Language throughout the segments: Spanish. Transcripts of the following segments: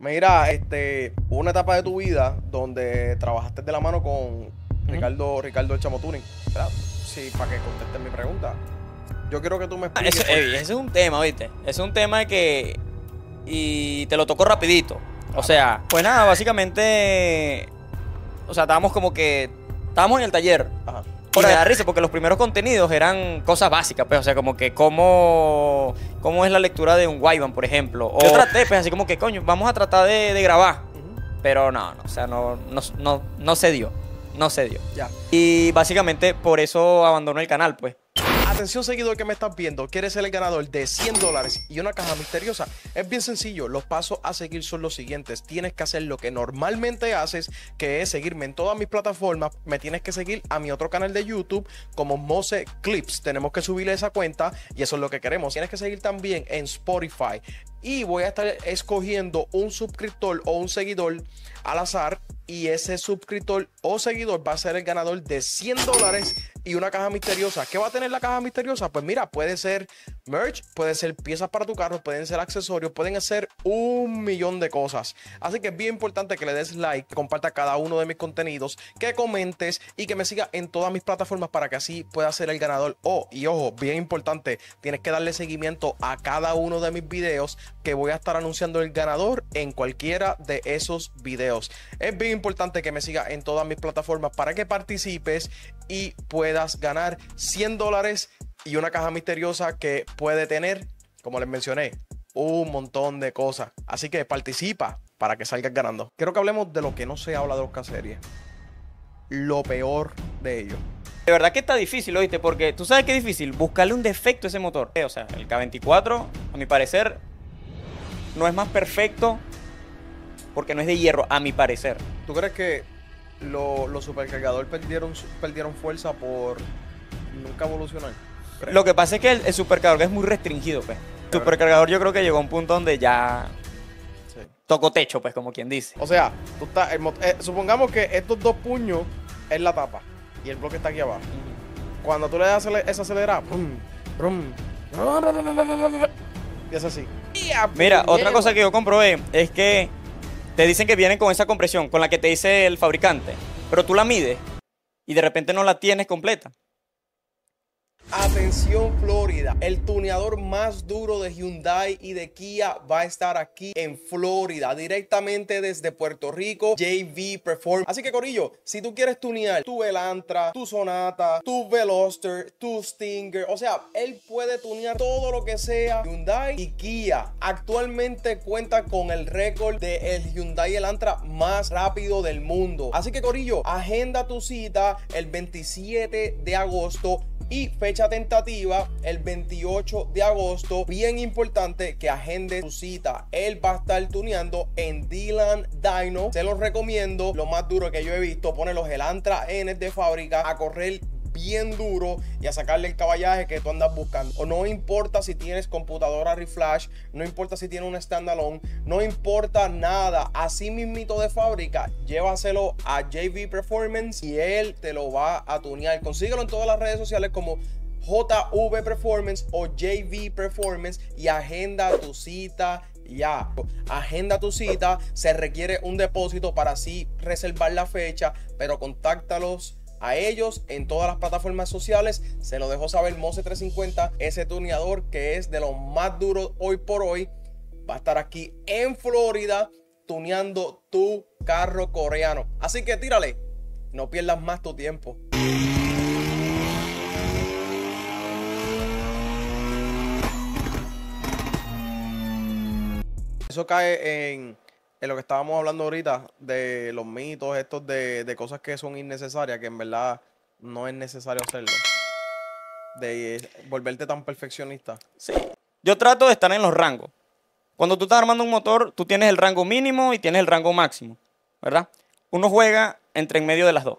Mira, este, hubo una etapa de tu vida donde trabajaste de la mano con Ricardo, Ricardo El Chamotuning. Sí, para que contestes mi pregunta. Yo quiero que tú me ah, expliques. Eso, ese es un tema, ¿viste? Es un tema que. Y te lo tocó rapidito. O sea, pues nada, básicamente. O sea, estábamos como que. Estábamos en el taller. Ajá y da risa porque los primeros contenidos eran cosas básicas, pues, o sea, como que cómo, es la lectura de un Wyvan, por ejemplo. O yo traté, pues, así como que, coño, vamos a tratar de, grabar. Pero no, no, o sea, no, no, no, no se dio. No se dio. Y básicamente por eso abandonó el canal, pues. Atención seguidor que me estás viendo, quieres ser el ganador de 100 dólares y una caja misteriosa. Es bien sencillo, los pasos a seguir son los siguientes. Tienes que hacer lo que normalmente haces, que es seguirme en todas mis plataformas. Me tienes que seguir a mi otro canal de YouTube como Mose Clips. Tenemos que subirle esa cuenta y eso es lo que queremos. Tienes que seguir también en Spotify, y voy a estar escogiendo un suscriptor o un seguidor al azar y ese suscriptor o seguidor va a ser el ganador de 100 dólares y una caja misteriosa. ¿Qué va a tener la caja misteriosa? Pues mira, puede ser merch, puede ser piezas para tu carro, pueden ser accesorios, pueden hacer un millón de cosas. Así que es bien importante que le des like, que compartas cada uno de mis contenidos, que comentes y que me sigas en todas mis plataformas para que así pueda ser el ganador. Oh, y ojo, bien importante, tienes que darle seguimiento a cada uno de mis videos que voy a estar anunciando el ganador en cualquiera de esos videos. Es bien importante que me sigas en todas mis plataformas para que participes y puedas ganar 100 dólares y una caja misteriosa que puede tener, como les mencioné, un montón de cosas. Así que participa para que salgas ganando. Quiero que hablemos de lo que no se habla de los Serie. Lo peor de ellos. De verdad que está difícil, oíste, porque tú sabes que es difícil buscarle un defecto a ese motor. O sea, el K24, a mi parecer, no es más perfecto porque no es de hierro, a mi parecer. ¿Tú crees que los supercargadores perdieron, perdieron fuerza por nunca evolucionar? Lo que pasa es que el, supercargador es muy restringido, pues. El Supercargador yo creo que llegó a un punto donde ya tocó techo, pues, como quien dice. O sea, eh, supongamos que estos dos puños es la tapa y el bloque está aquí abajo. Cuando tú le das esa acelerada, y es así. Mira, otra cosa que yo comprobé es que te dicen que vienen con esa compresión, con la que te dice el fabricante, pero tú la mides y de repente no la tienes completa. Atención Florida, el tuneador más duro de Hyundai y de Kia va a estar aquí en Florida, directamente desde Puerto Rico, JV Perform. Así que Corillo, si tú quieres tunear tu Elantra, tu Sonata, tu Veloster, tu Stinger, o sea, él puede tunear todo lo que sea Hyundai y Kia. Actualmente cuenta con el récord de el Hyundai Elantra más rápido del mundo. Así que Corillo, agenda tu cita el 27 de agosto y fecha tentativa el 28 de agosto. Bien importante que agende su cita. Él va a estar tuneando en Dylan Dino. Se los recomiendo. Lo más duro que yo he visto, pone los Elantra N de fábrica a correr bien duro y a sacarle el caballaje que tú andas buscando. O no importa si tienes computadora reflash, no importa si tiene un standalone, no importa nada. Así mismito de fábrica, llévaselo a JV Performance y él te lo va a tunear. Consíguelo en todas las redes sociales como JV Performance o JV Performance y agenda tu cita ya. Agenda tu cita, se requiere un depósito para así reservar la fecha, pero contáctalos a ellos en todas las plataformas sociales. Se lo dejó saber Mose350, ese tuneador que es de los más duros hoy por hoy. Va a estar aquí en Florida tuneando tu carro coreano. Así que tírale, no pierdas más tu tiempo. Eso cae en en lo que estábamos hablando ahorita de los mitos, estos de, cosas que son innecesarias, que en verdad no es necesario hacerlo. De eh, volverte tan perfeccionista. Sí. Yo trato de estar en los rangos. Cuando tú estás armando un motor, tú tienes el rango mínimo y tienes el rango máximo, ¿verdad? Uno juega entre en medio de las dos,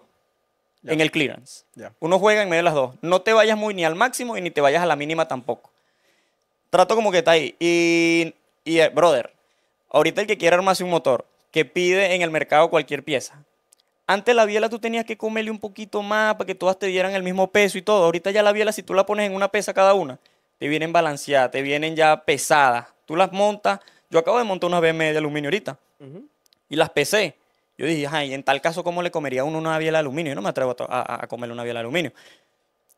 en el clearance. Ya. Uno juega en medio de las dos. No te vayas muy ni al máximo y ni te vayas a la mínima tampoco. Trato como que está ahí. Y, y eh, brother, Ahorita el que quiere armarse un motor, que pide en el mercado cualquier pieza. Antes la biela tú tenías que comerle un poquito más para que todas te dieran el mismo peso y todo. Ahorita ya la biela, si tú la pones en una pesa cada una, te vienen balanceadas, te vienen ya pesadas. Tú las montas. Yo acabo de montar una BM de aluminio ahorita y las pesé. Yo dije, ay, en tal caso, ¿cómo le comería uno una biela de aluminio? Yo no me atrevo a, comerle una biela de aluminio.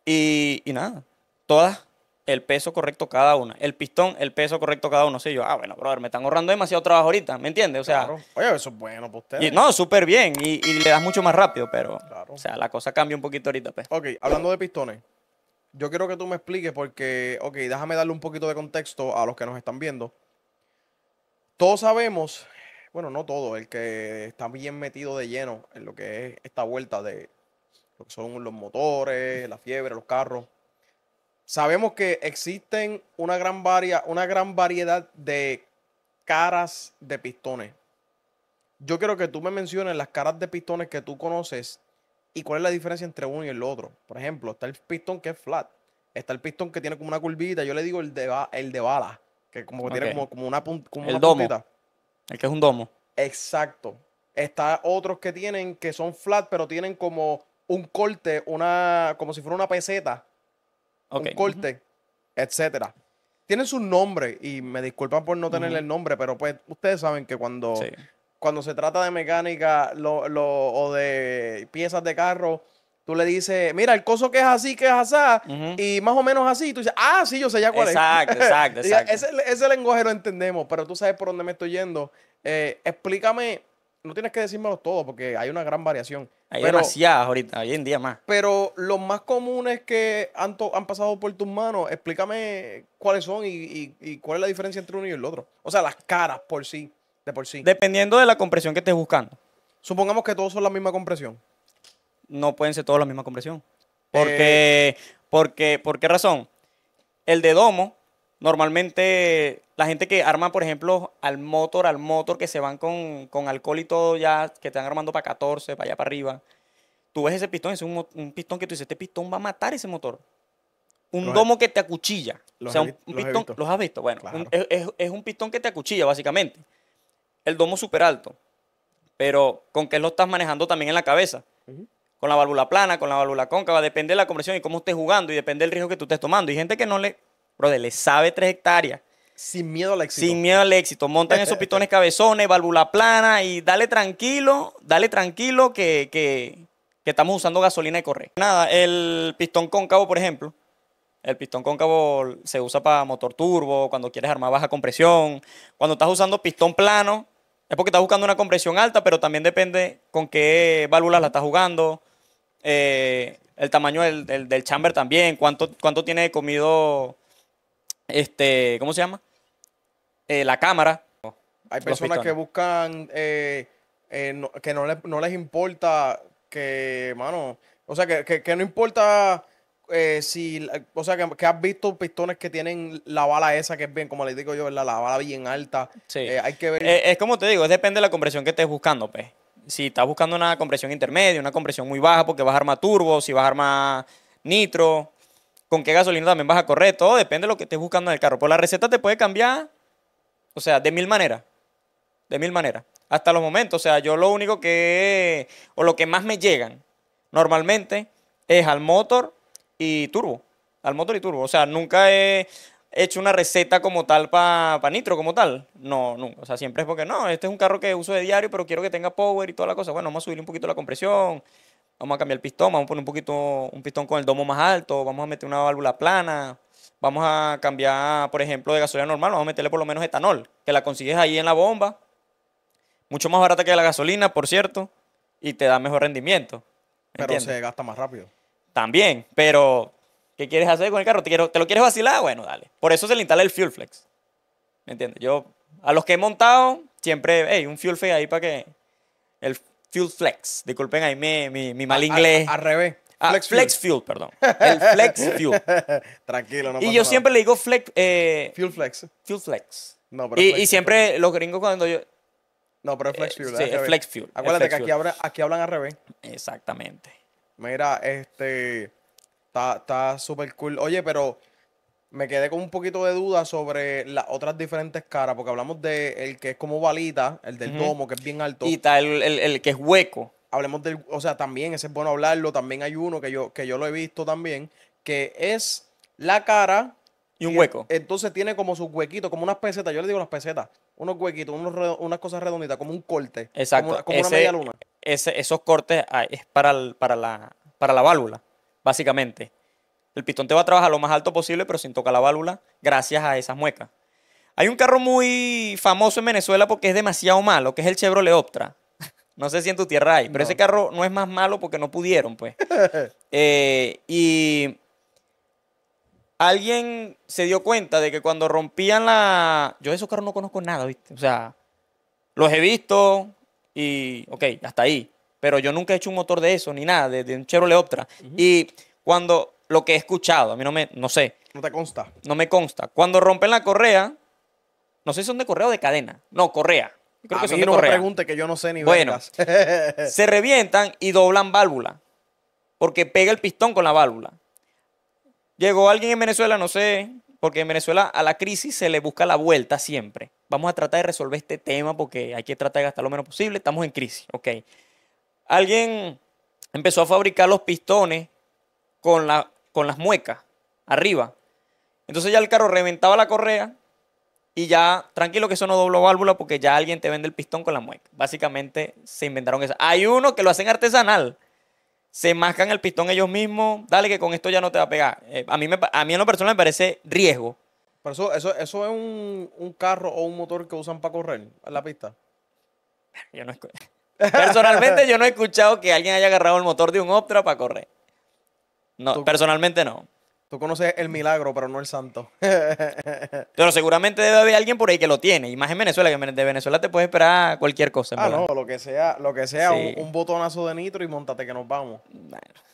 Y, y nada, todas el peso correcto cada una. El pistón, el peso correcto cada uno. Sí, yo, ah, bueno, brother, me están ahorrando demasiado trabajo ahorita, ¿me entiendes? O sea, oye, eso es bueno para ustedes. Y, no, súper bien. Y, le das mucho más rápido, pero. O sea, la cosa cambia un poquito ahorita, pues. Ok, hablando de pistones, yo quiero que tú me expliques porque, ok, déjame darle un poquito de contexto a los que nos están viendo. Todos sabemos, bueno, no todo, el que está bien metido de lleno en lo que es esta vuelta de lo que son los motores, la fiebre, los carros Sabemos que existen una gran, una gran variedad de caras de pistones. Yo quiero que tú me menciones las caras de pistones que tú conoces y cuál es la diferencia entre uno y el otro. Por ejemplo, está el pistón que es flat, está el pistón que tiene como una curvita, yo le digo el de, el de bala, que como tiene como, una, el domo. El que es un domo. Exacto. Está otros que tienen que son flat, pero tienen como un corte, una como si fuera una peseta un corte, etcétera. Tienen su nombre y me disculpan por no tenerle el nombre, pero pues ustedes saben que cuando, cuando se trata de mecánica o de piezas de carro, Tú le dices, mira, el coso que es así, que es así, y más o menos así. tú dices, ah, sí, yo sé ya cuál es. Exacto, exacto, exacto. Ese, lenguaje lo entendemos, pero tú sabes por dónde me estoy yendo. Eh, explícame, no tienes que decírmelo todo porque hay una gran variación. Hay demasiadas ahorita, hoy en día más. Pero los más comunes que han, han pasado por tus manos, explícame cuáles son y, cuál es la diferencia entre uno y el otro. O sea, las caras por sí, de por sí. Dependiendo de la compresión que estés buscando. Supongamos que todos son la misma compresión. No pueden ser todos la misma compresión. Eh, porque, porque, ¿por qué razón? El de domo Normalmente la gente que arma, por ejemplo, al motor, al motor, que se van con, con alcohol y todo ya, que están armando para 14, para allá para arriba. Tú ves ese pistón, es un, pistón que tú dices, este pistón va a matar ese motor. Un domo que te acuchilla. Los o sea, un, pistón, los has visto, bueno, es, un pistón que te acuchilla, básicamente. El domo súper alto, pero con que lo estás manejando también en la cabeza. con la válvula plana, con la válvula cóncava, depende de la compresión y cómo estés jugando y depende del riesgo que tú estés tomando. Y gente que no le brother, le sabe tres hectáreas. Sin miedo al éxito. Sin miedo al éxito. Montan esos pistones cabezones, válvula plana y dale tranquilo, dale tranquilo que, estamos usando gasolina y corre. Nada, el pistón cóncavo, por ejemplo. El pistón cóncavo se usa para motor turbo, cuando quieres armar baja compresión. Cuando estás usando pistón plano, es porque estás buscando una compresión alta, pero también depende con qué válvulas la estás jugando. Eh, el tamaño del, chamber también, cuánto, cuánto tiene comido este, ¿cómo se llama? Eh, la cámara. Hay personas que buscan eh, eh, que no, no les importa que, mano, o sea, que, no importa si, o sea, que, has visto pistones que tienen la bala esa que es bien, como les digo yo, la, la bala bien alta. hay que ver. es como te digo, depende de la compresión que estés buscando, pues. Si estás buscando una compresión intermedia, una compresión muy baja porque vas a armar turbo, si vas a armar nitro, con qué gasolina también vas a correr, todo depende de lo que estés buscando en el carro. Pues la receta te puede cambiar, o sea, de mil maneras, de mil maneras, hasta los momentos. O sea, yo lo único que, o lo que más me llegan normalmente es al motor y turbo, al motor y turbo. O sea, nunca he hecho una receta como tal para nitro, como tal. No, nunca. O sea, siempre es porque no, este es un carro que uso de diario, pero quiero que tenga power y toda la cosa. Bueno, vamos a subir un poquito la compresión vamos a cambiar el pistón, vamos a poner un poquito, un pistón con el domo más alto, vamos a meter una válvula plana, vamos a cambiar, por ejemplo, de gasolina normal, vamos a meterle por lo menos etanol, que la consigues ahí en la bomba, mucho más barata que la gasolina, por cierto, y te da mejor rendimiento. Pero se gasta más rápido. También, pero ¿qué quieres hacer con el carro? ¿Te, quiero, ¿Te lo quieres vacilar? Bueno, dale. Por eso se le instala el Fuel Flex. ¿Me entiendes? Yo, a los que he montado, siempre, hey, un Fuel Flex ahí para que el, Fuel Flex. Disculpen ahí mi, mi, mal inglés. al revés. Ah, flex, fuel. perdón. El Flex Fuel. Tranquilo, no Y yo siempre le digo flex, eh, Fuel Flex. Fuel Flex. No, pero y, siempre los gringos cuando yo. No, pero es Flex eh, Fuel. sí, el Flex Fuel. Acuérdate que Aquí, hablan, aquí hablan al revés. Exactamente. Mira, este. Está súper cool. Oye, pero me quedé con un poquito de duda sobre las otras diferentes caras, porque hablamos de que es como balita, el del domo, que es bien alto. Y tal, el, que es hueco. Hablemos del, o sea, también, ese es bueno hablarlo, también hay uno que yo, que yo lo he visto también, que es la cara. Y un hueco. entonces tiene como sus huequitos, como unas pesetas, yo le digo las pesetas, unos huequitos, unos, unas cosas redonditas, como un corte. Exacto. Como, una media luna. Ese, esos cortes ah, es para, para, la, para la válvula, básicamente. El pistón te va a trabajar lo más alto posible, pero sin tocar la válvula, gracias a esas muecas. Hay un carro muy famoso en Venezuela porque es demasiado malo, que es el Chevrolet Optra. no sé si en tu tierra hay, pero ese carro no es más malo porque no pudieron, pues. Eh, y alguien se dio cuenta de que cuando rompían la... Yo de esos carros no conozco nada, ¿viste? O sea, los he visto y, ok, hasta ahí. Pero yo nunca he hecho un motor de eso, ni nada, de, un Chevrolet Optra. Y cuando lo que he escuchado. A mí no me, no sé. No te consta. No me consta. Cuando rompen la correa, no sé si son de correa o de cadena. No, correa. no me pregunte que yo no sé ni Bueno, se revientan y doblan válvula. Porque pega el pistón con la válvula. Llegó alguien en Venezuela, no sé, porque en Venezuela a la crisis se le busca la vuelta siempre. Vamos a tratar de resolver este tema porque hay que tratar de gastar lo menos posible. Estamos en crisis, ok. Alguien empezó a fabricar los pistones con la con las muecas, arriba. Entonces ya el carro reventaba la correa y ya, tranquilo que eso no dobló válvula porque ya alguien te vende el pistón con la mueca. Básicamente se inventaron eso. Hay uno que lo hacen artesanal. Se mascan el pistón ellos mismos. Dale que con esto ya no te va a pegar. Eh, a, mí a mí en lo personal me parece riesgo. Pero eso, eso, eso es un, carro o un motor que usan para correr en la pista. Yo no Personalmente yo no he escuchado que alguien haya agarrado el motor de un Optra para correr. No, personalmente no. Tú conoces el milagro, pero no el santo. pero seguramente debe haber alguien por ahí que lo tiene. Y más en Venezuela, que de Venezuela te puedes esperar cualquier cosa. Ah, no, lo que sea, lo que sea, un, botonazo de nitro y montate que nos vamos.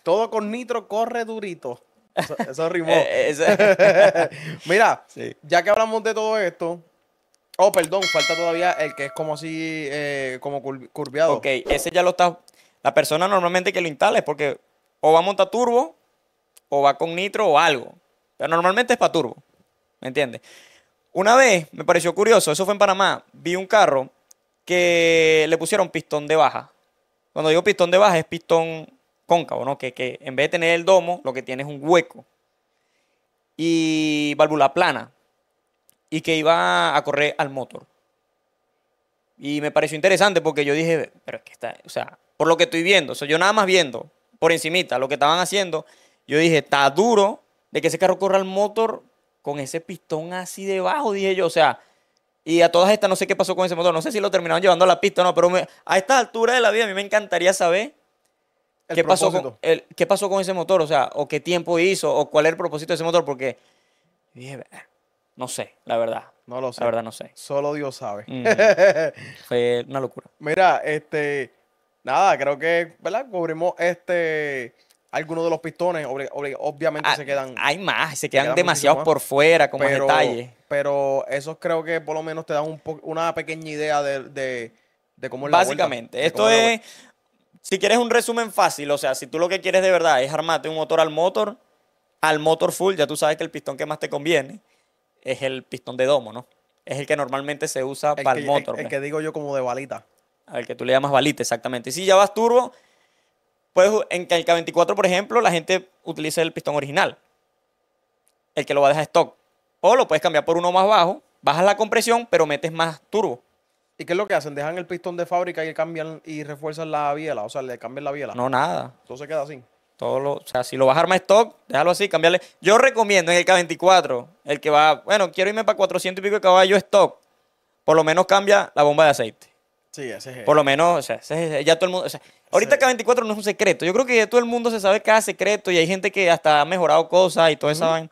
Todo con nitro corre durito. Eso, es rimó. Eh, eh, Mira, ya que hablamos de todo esto, Oh, perdón, falta todavía el que es como así, eh, como curviado. Ok, ese ya lo está. La persona normalmente que lo instale es porque o va a montar turbo o va con nitro o algo. Pero normalmente es para turbo. ¿Me entiendes? Una vez me pareció curioso, eso fue en Panamá, vi un carro que le pusieron pistón de baja. Cuando digo pistón de baja es pistón cóncavo, ¿no? Que, en vez de tener el domo, lo que tiene es un hueco. Y válvula plana. Y que iba a correr al motor. Y me pareció interesante porque yo dije, pero es que está, o sea, por lo que estoy viendo, yo nada más viendo por encimita lo que estaban haciendo, yo dije, está duro de que ese carro corra el motor con ese pistón así debajo, dije yo. O sea, y a todas estas no sé qué pasó con ese motor. No sé si lo terminaron llevando a la pista o no, pero a esta altura de la vida a mí me encantaría saber qué, pasó con, qué pasó con ese motor. O sea, o qué tiempo hizo, o cuál es el propósito de ese motor. Porque, dije, no sé, la verdad. No lo sé. La verdad no sé. Solo Dios sabe. Mm. Fue una locura. Mira, este, nada, creo que, ¿verdad? Cubrimos este algunos de los pistones obviamente ah, se quedan. Hay más, se quedan, demasiados por fuera, como detalle. Pero eso creo que por lo menos te dan un una pequeña idea de, cómo es Básicamente, esto es. si quieres un resumen fácil, o sea, si tú lo que quieres de verdad es armarte un motor al motor, al motor full, ya tú sabes que el pistón que más te conviene es el pistón de domo, ¿no? Es el que normalmente se usa para el motor. El, pues. que digo yo como de balita. Al que tú le llamas balita, exactamente. Y si ya vas turbo, Puedes en el K24, por ejemplo, la gente utiliza el pistón original, el que lo va a dejar stock. O lo puedes cambiar por uno más bajo, bajas la compresión, pero metes más turbo. ¿Y qué es lo que hacen? Dejan el pistón de fábrica y cambian y refuerzan la biela, o sea, le cambian la biela. No, nada. Entonces queda así. Todo lo, o sea, si lo vas a armar stock, déjalo así, cambiarle. Yo recomiendo en el K24, el que va, bueno, quiero irme para 400 y pico de caballo stock, por lo menos cambia la bomba de aceite. Sí, ese es. Por lo menos, o sea, ya todo el mundo. ahorita K24 no es un secreto. Yo creo que ya todo el mundo se sabe cada secreto y hay gente que hasta ha mejorado cosas y todo eso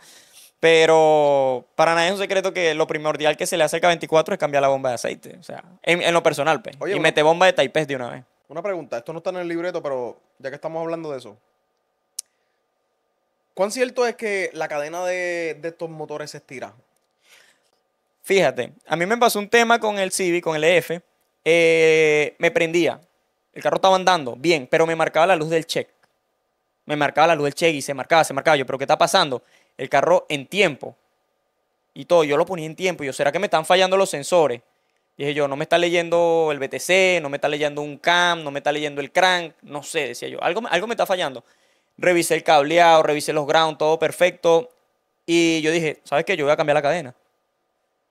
Pero para nadie es un secreto que lo primordial que se le hace a K24 es cambiar la bomba de aceite. O sea, en, lo personal, pues. y mete bomba de taipés de una vez. Una pregunta, esto no está en el libreto, pero ya que estamos hablando de eso. ¿Cuán cierto es que la cadena de, de estos motores se estira? Fíjate, a mí me pasó un tema con el Civic, con el EF, eh, me prendía. El carro estaba andando, bien, pero me marcaba la luz del check. Me marcaba la luz del check y se marcaba, se marcaba yo, pero ¿qué está pasando? El carro en tiempo. Y todo, yo lo ponía en tiempo. Y yo, ¿será que me están fallando los sensores? Y dije yo, no me está leyendo el BTC, no me está leyendo un CAM, no me está leyendo el crank, no sé, decía yo, algo, algo me está fallando. Revisé el cableado, revisé los ground, todo perfecto. Y yo dije, ¿sabes qué? Yo voy a cambiar la cadena.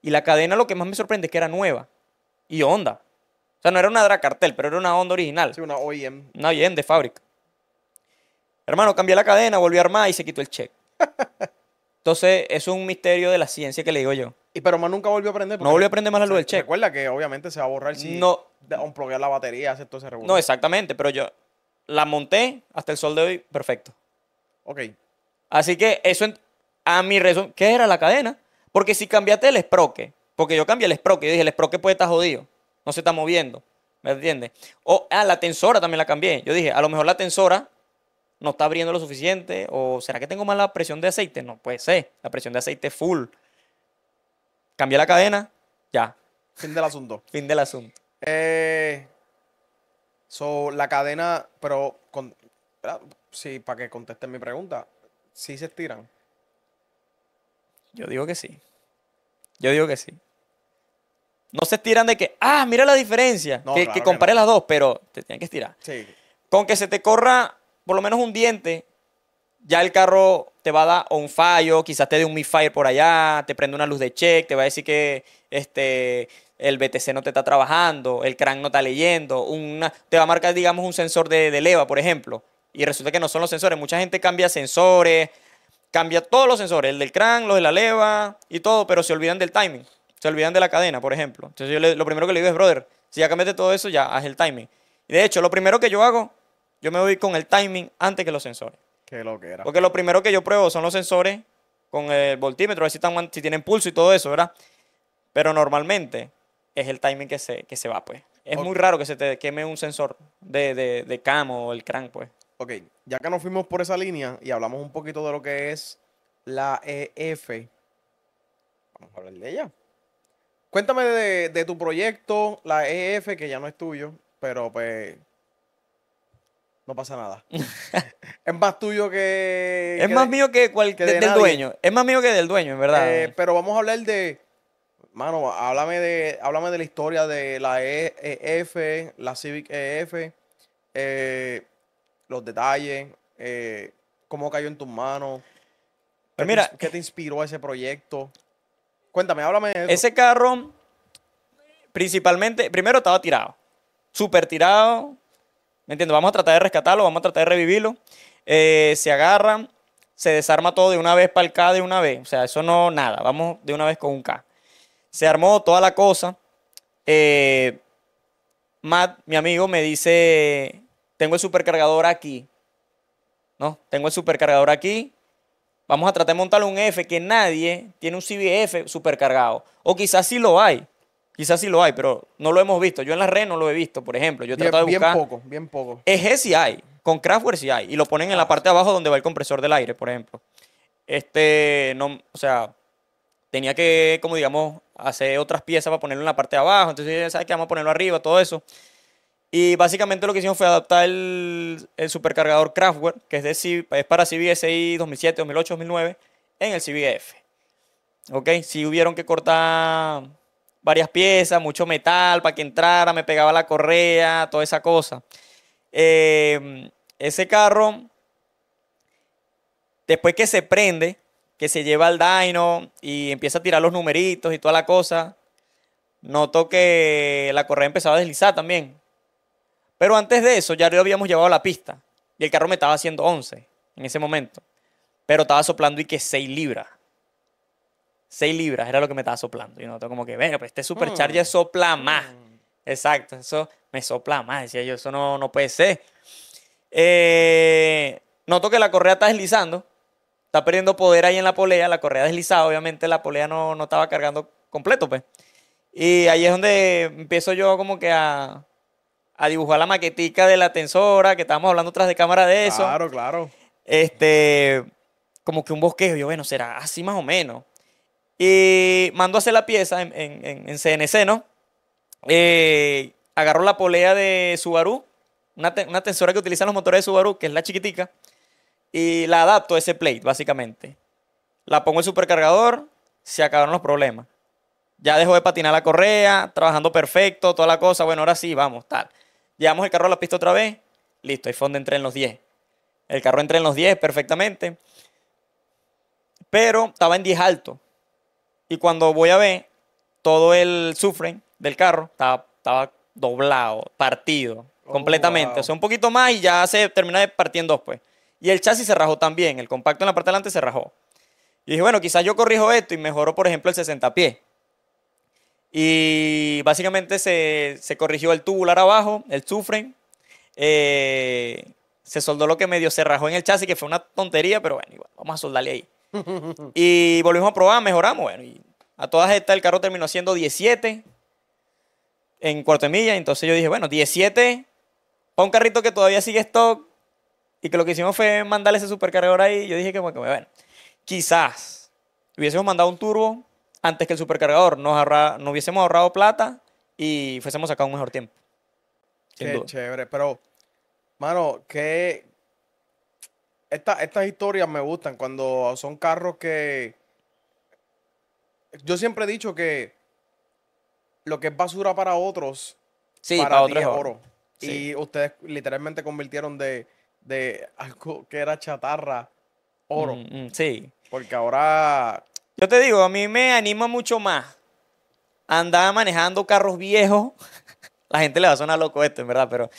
Y la cadena lo que más me sorprende es que era nueva. Y onda, o sea, no era una cartel, pero era una onda original. Sí, una OEM. Una OEM de fábrica. Hermano, cambié la cadena, volví a armar y se quitó el check. Entonces, es un misterio de la ciencia que le digo yo. Y pero más nunca volvió a prender. No volvió a aprender más la luz del check. Recuerda que obviamente se va a borrar el si no la batería, hacer todo ese revuelo. No, exactamente, pero yo la monté hasta el sol de hoy, perfecto. Ok. Así que eso a mi razón, ¿qué era la cadena? Porque si cambiaste el esproque, porque yo cambié el esproque yo dije, el sproque puede estar jodido no se está moviendo. ¿Me entiendes? O, ah, la tensora también la cambié. Yo dije, a lo mejor la tensora no está abriendo lo suficiente. O será que tengo mala presión de aceite? No puede ser. La presión de aceite full. Cambié la cadena, ya. Fin del asunto. fin del asunto. Eh, so, la cadena, pero con, sí, para que contesten mi pregunta, ¿sí se estiran? Yo digo que sí. Yo digo que sí. No se estiran de que, ah, mira la diferencia. que, compare las dos, pero te tienen que estirar. Con que se te corra por lo menos un diente, ya el carro te va a dar un fallo, quizás te dé un misfire por allá, te prende una luz de check, te va a decir que este, el BTC no te está trabajando, el CRAN no está leyendo, una, te va a marcar, digamos, un sensor de, de leva, por ejemplo. Y resulta que no son los sensores. Mucha gente cambia sensores, cambia todos los sensores, el del CRAN, los de la leva y todo, pero se olvidan del timing se olvidan de la cadena, por ejemplo. Entonces yo lo primero que le digo es, brother, si ya cambiaste todo eso, ya haz el timing. Y de hecho, lo primero que yo hago, yo me voy con el timing antes que los sensores. Qué lo que era. Porque lo primero que yo pruebo son los sensores con el voltímetro, a ver si, están, si tienen pulso y todo eso, ¿verdad? Pero normalmente es el timing que se, que se va, pues. Es muy raro que se te queme un sensor de, de, de cam o el crank, pues. Ok, ya que nos fuimos por esa línea y hablamos un poquito de lo que es la EF, vamos a hablar de ella. Cuéntame de, tu proyecto, la EF, que ya no es tuyo, pero pues. No pasa nada. es más tuyo que. Es más mío que, del dueño. Es más mío que del dueño, en verdad. Eh, pero vamos a hablar de. Mano, háblame de, háblame de la historia de la EF, e la Civic EF, eh, los detalles, eh, cómo cayó en tus manos. pero pues mira, ¿Qué te inspiró ese proyecto? Cuéntame, háblame Ese carro, principalmente, primero estaba tirado. Súper tirado. ¿Me entiendo, Vamos a tratar de rescatarlo, vamos a tratar de revivirlo. Eh, se agarra, se desarma todo de una vez para el K de una vez. O sea, eso no, nada. Vamos de una vez con un K. Se armó toda la cosa. Eh, Matt, mi amigo, me dice, tengo el supercargador aquí. ¿No? Tengo el supercargador aquí. Vamos a tratar de montar un F que nadie tiene un CBF supercargado. O quizás sí lo hay. Quizás sí lo hay, pero no lo hemos visto. Yo en la red no lo he visto, por ejemplo. Yo he tratado de buscar. Bien poco, bien poco. Eje sí hay. Con Kraftwerk sí hay. Y lo ponen en la ah, parte de abajo donde va el compresor del aire, por ejemplo. Este, no, o sea, tenía que, como digamos, hacer otras piezas para ponerlo en la parte de abajo. Entonces, ¿sabes qué? Vamos a ponerlo arriba, todo eso. Y básicamente lo que hicimos fue adaptar el, supercargador Kraftwerk, que es, es para CVSI 2007, 2008, 2009, en el CBF ¿Ok? Si hubieron que cortar varias piezas, mucho metal para que entrara, me pegaba la correa, toda esa cosa. Em, ese carro, después que se prende, que se lleva al dyno y empieza a tirar los numeritos y toda la cosa, noto que la correa empezaba a deslizar también. Pero antes de eso ya lo habíamos llevado a la pista y el carro me estaba haciendo 11 en ese momento. Pero estaba soplando y que 6 libras. 6 libras era lo que me estaba soplando. Y noto como que, venga, pues este supercharger mm. sopla más. Exacto, eso me sopla más. Decía yo, eso no, no puede ser. Eh, noto que la correa está deslizando. Está perdiendo poder ahí en la polea. La correa deslizada, obviamente la polea no, no estaba cargando completo, pues. Y ahí es donde empiezo yo como que a, a dibujar la maquetica de la tensora, que estábamos hablando tras de cámara de eso. Claro, claro. Este, como que un bosquejo. Yo, bueno, será así más o menos. Y mandó a hacer la pieza en, CNC, ¿no? Eh, agarró la polea de Subaru, una, una, tensora que utilizan los motores de Subaru, que es la chiquitica, y la adapto a ese plate, básicamente. La pongo el supercargador, se acabaron los problemas. Ya dejó de patinar la correa, trabajando perfecto, toda la cosa. Bueno, ahora sí, vamos, tal. Llevamos el carro a la pista otra vez. Listo, fondo, entré en los 10. El carro entra en los 10 perfectamente. Pero estaba en 10 alto. Y cuando voy a ver, todo el sufren del carro estaba, doblado, partido oh, completamente. O sea, un poquito más y ya se termina de partir en dos, pues. Y el chasis se rajó también. El compacto en la parte delante se rajó. Y dije, bueno, quizás yo corrijo esto y mejoro, por ejemplo, el 60 pies. Y básicamente se, corrigió el tubular abajo, el sufren. Eh, se soldó lo que medio se rajó en el chasis, que fue una tontería, pero bueno, igual, vamos a soldarle ahí. y volvimos a probar, mejoramos. Bueno, y a todas estas el carro terminó siendo 17 en cuarto de Entonces yo dije, bueno, 17 para un carrito que todavía sigue stock. Y que lo que hicimos fue mandarle ese supercargador ahí. Yo dije que, bueno, que, bueno quizás hubiésemos mandado un turbo antes que el supercargador. Nos, hubiésemos ahorrado plata y fuésemos sacado un mejor tiempo. qué chévere, pero, mano, que estas historias me gustan cuando son carros que... Yo siempre he dicho que lo que es basura para otros, para, otros es oro. Y ustedes literalmente convirtieron de, algo que era chatarra, oro. Mm, mm, sí. Porque ahora yo te digo, a mí me anima mucho más andar manejando carros viejos. La gente le va a sonar loco esto, en verdad, pero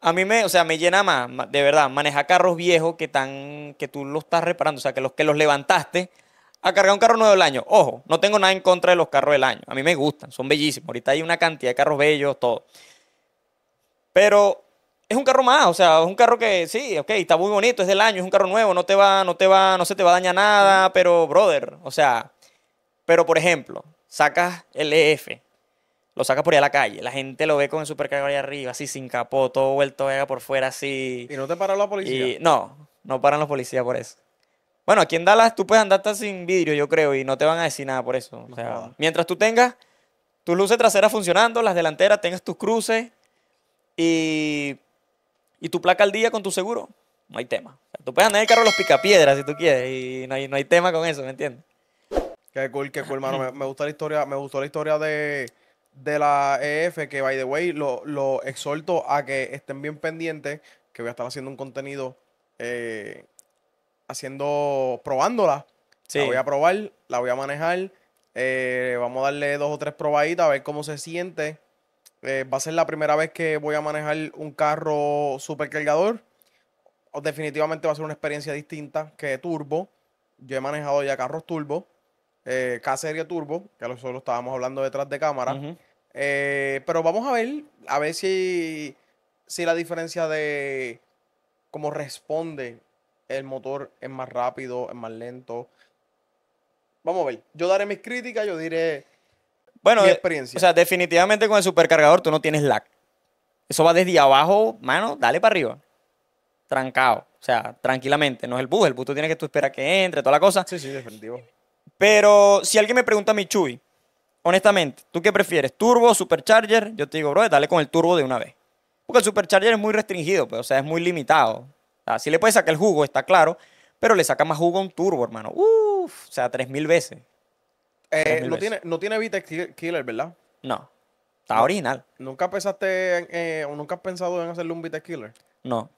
a mí me, o sea, me llena más, de verdad, manejar carros viejos que tan, que tú los estás reparando, o sea, que los que los levantaste a cargar un carro nuevo del año. Ojo, no tengo nada en contra de los carros del año. A mí me gustan, son bellísimos. Ahorita hay una cantidad de carros bellos, todo. Pero es un carro más, o sea, es un carro que sí, ok, está muy bonito, es del año, es un carro nuevo, no te va, no te va, no se te va a dañar nada, pero brother, o sea, pero por ejemplo, sacas el EF, lo sacas por ahí a la calle, la gente lo ve con el supercargo ahí arriba, así sin capó, todo vuelto por fuera, así. ¿Y no te paró la policía? Y, no, no paran los policías por eso. Bueno, aquí en Dallas tú puedes andar sin vidrio, yo creo, y no te van a decir nada por eso. O sea, mientras tú tengas tus luces traseras funcionando, las delanteras, tengas tus cruces y y tu placa al día con tu seguro, no hay tema. tú puedes andar el carro los picapiedras si tú quieres y no hay, tema con eso, ¿me entiendes? Qué cool, qué cool, hermano. Me, gusta la historia, me gustó la historia de, la EF, que by the way, lo, lo, exhorto a que estén bien pendientes, que voy a estar haciendo un contenido, eh, haciendo, probándola. Sí. La voy a probar, la voy a manejar. Eh, vamos a darle dos o tres probaditas a ver cómo se siente. Eh, va a ser la primera vez que voy a manejar un carro supercargador. definitivamente va a ser una experiencia distinta que turbo. Yo he manejado ya carros turbo, eh, K-Serie turbo, que nosotros estábamos hablando detrás de cámara. Eh, pero vamos a ver, a ver si, si la diferencia de cómo responde el motor es más rápido, es más lento. Vamos a ver. Yo daré mis críticas, yo diré bueno, eh, experiencia. O sea, definitivamente con el supercargador tú no tienes lag. Eso va desde abajo, mano, dale para arriba. Trancado. O sea, tranquilamente. No es el bus. El bus tú tienes que tú esperar que entre, toda la cosa. Sí, sí, definitivo. Pero si alguien me pregunta a mi Chuy, honestamente, ¿tú qué prefieres? ¿Turbo, supercharger? Yo te digo, bro, dale con el turbo de una vez. Porque el supercharger es muy restringido, pero pues, o sea, es muy limitado. si le puedes sacar el jugo, está claro, pero le saca más jugo a un turbo, hermano. Uf, o sea, 3.000 veces. Eh, no, tiene, no tiene Killer, ¿verdad? No. Está original. ¿Nunca pensaste eh, o nunca has pensado en hacerle un Vitek Killer? No.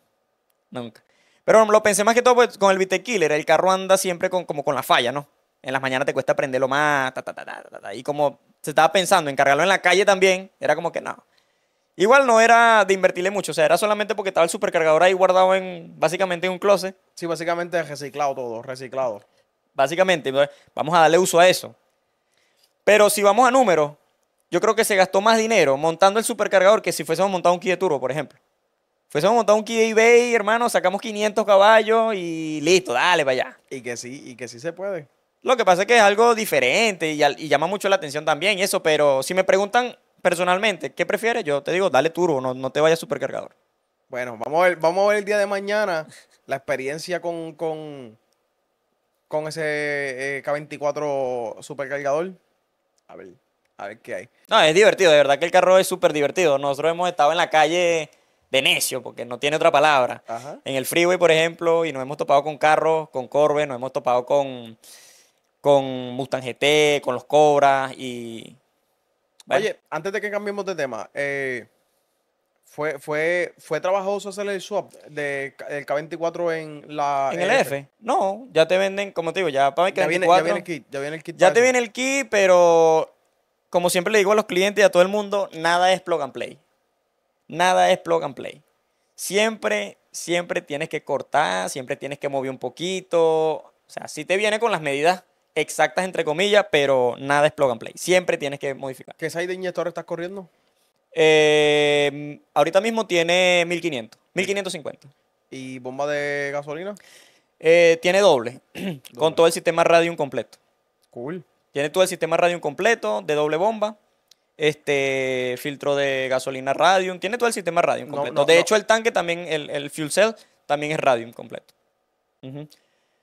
Nunca. Pero lo pensé más que todo pues, con el Vitek Killer. El carro anda siempre con, como con la falla, ¿no? En las mañanas te cuesta prenderlo más, ta, y como se estaba pensando en cargarlo en la calle también, era como que no. Igual no era de invertirle mucho, o sea, era solamente porque estaba el supercargador ahí guardado en, básicamente en un closet. Sí, básicamente reciclado todo, reciclado. Básicamente, pues, vamos a darle uso a eso. Pero si vamos a números, yo creo que se gastó más dinero montando el supercargador que si fuésemos montado un de Turbo, por ejemplo. Fuésemos montado un Kia eBay, hermano, sacamos 500 caballos y listo, dale vaya. Y que sí, y que sí se puede. Lo que pasa es que es algo diferente y, llama mucho la atención también eso, pero si me preguntan personalmente, ¿qué prefieres? Yo te digo, dale turbo, no, no te vayas supercargador. Bueno, vamos a ver, vamos a ver el día de mañana la experiencia con, con, ese eh, K24 supercargador a ver, a ver qué hay. No, es divertido, de verdad que el carro es súper divertido. Nosotros hemos estado en la calle de necio, porque no tiene otra palabra. En el freeway, por ejemplo, y nos hemos topado con carros, con corbe, nos hemos topado con, con Mustang GT, con los Cobras y... Oye, antes de que cambiemos de tema, eh, fue, fue, fue trabajoso hacer el swap del K24 en la. En el F? No, ya te venden, como te digo, ya para que Ya viene, el kit, ya viene el kit. Ya te viene el kit, pero como siempre le digo a los clientes y a todo el mundo, nada es plug and play. Nada es plug and play. Siempre, siempre tienes que cortar, siempre tienes que mover un poquito. O sea, si te viene con las medidas exactas, entre comillas, pero nada es plug and play. Siempre tienes que modificar. ¿Qué ahí de inyector estás corriendo? Eh, ahorita mismo tiene 1500, 1550. ¿Y bomba de gasolina? Eh, tiene doble, con todo el sistema Radium completo. Cool. Tiene todo el sistema Radium completo, de doble bomba, este filtro de gasolina Radium, tiene todo el sistema Radium completo. de hecho, el tanque también, el, fuel cell, también es Radium completo.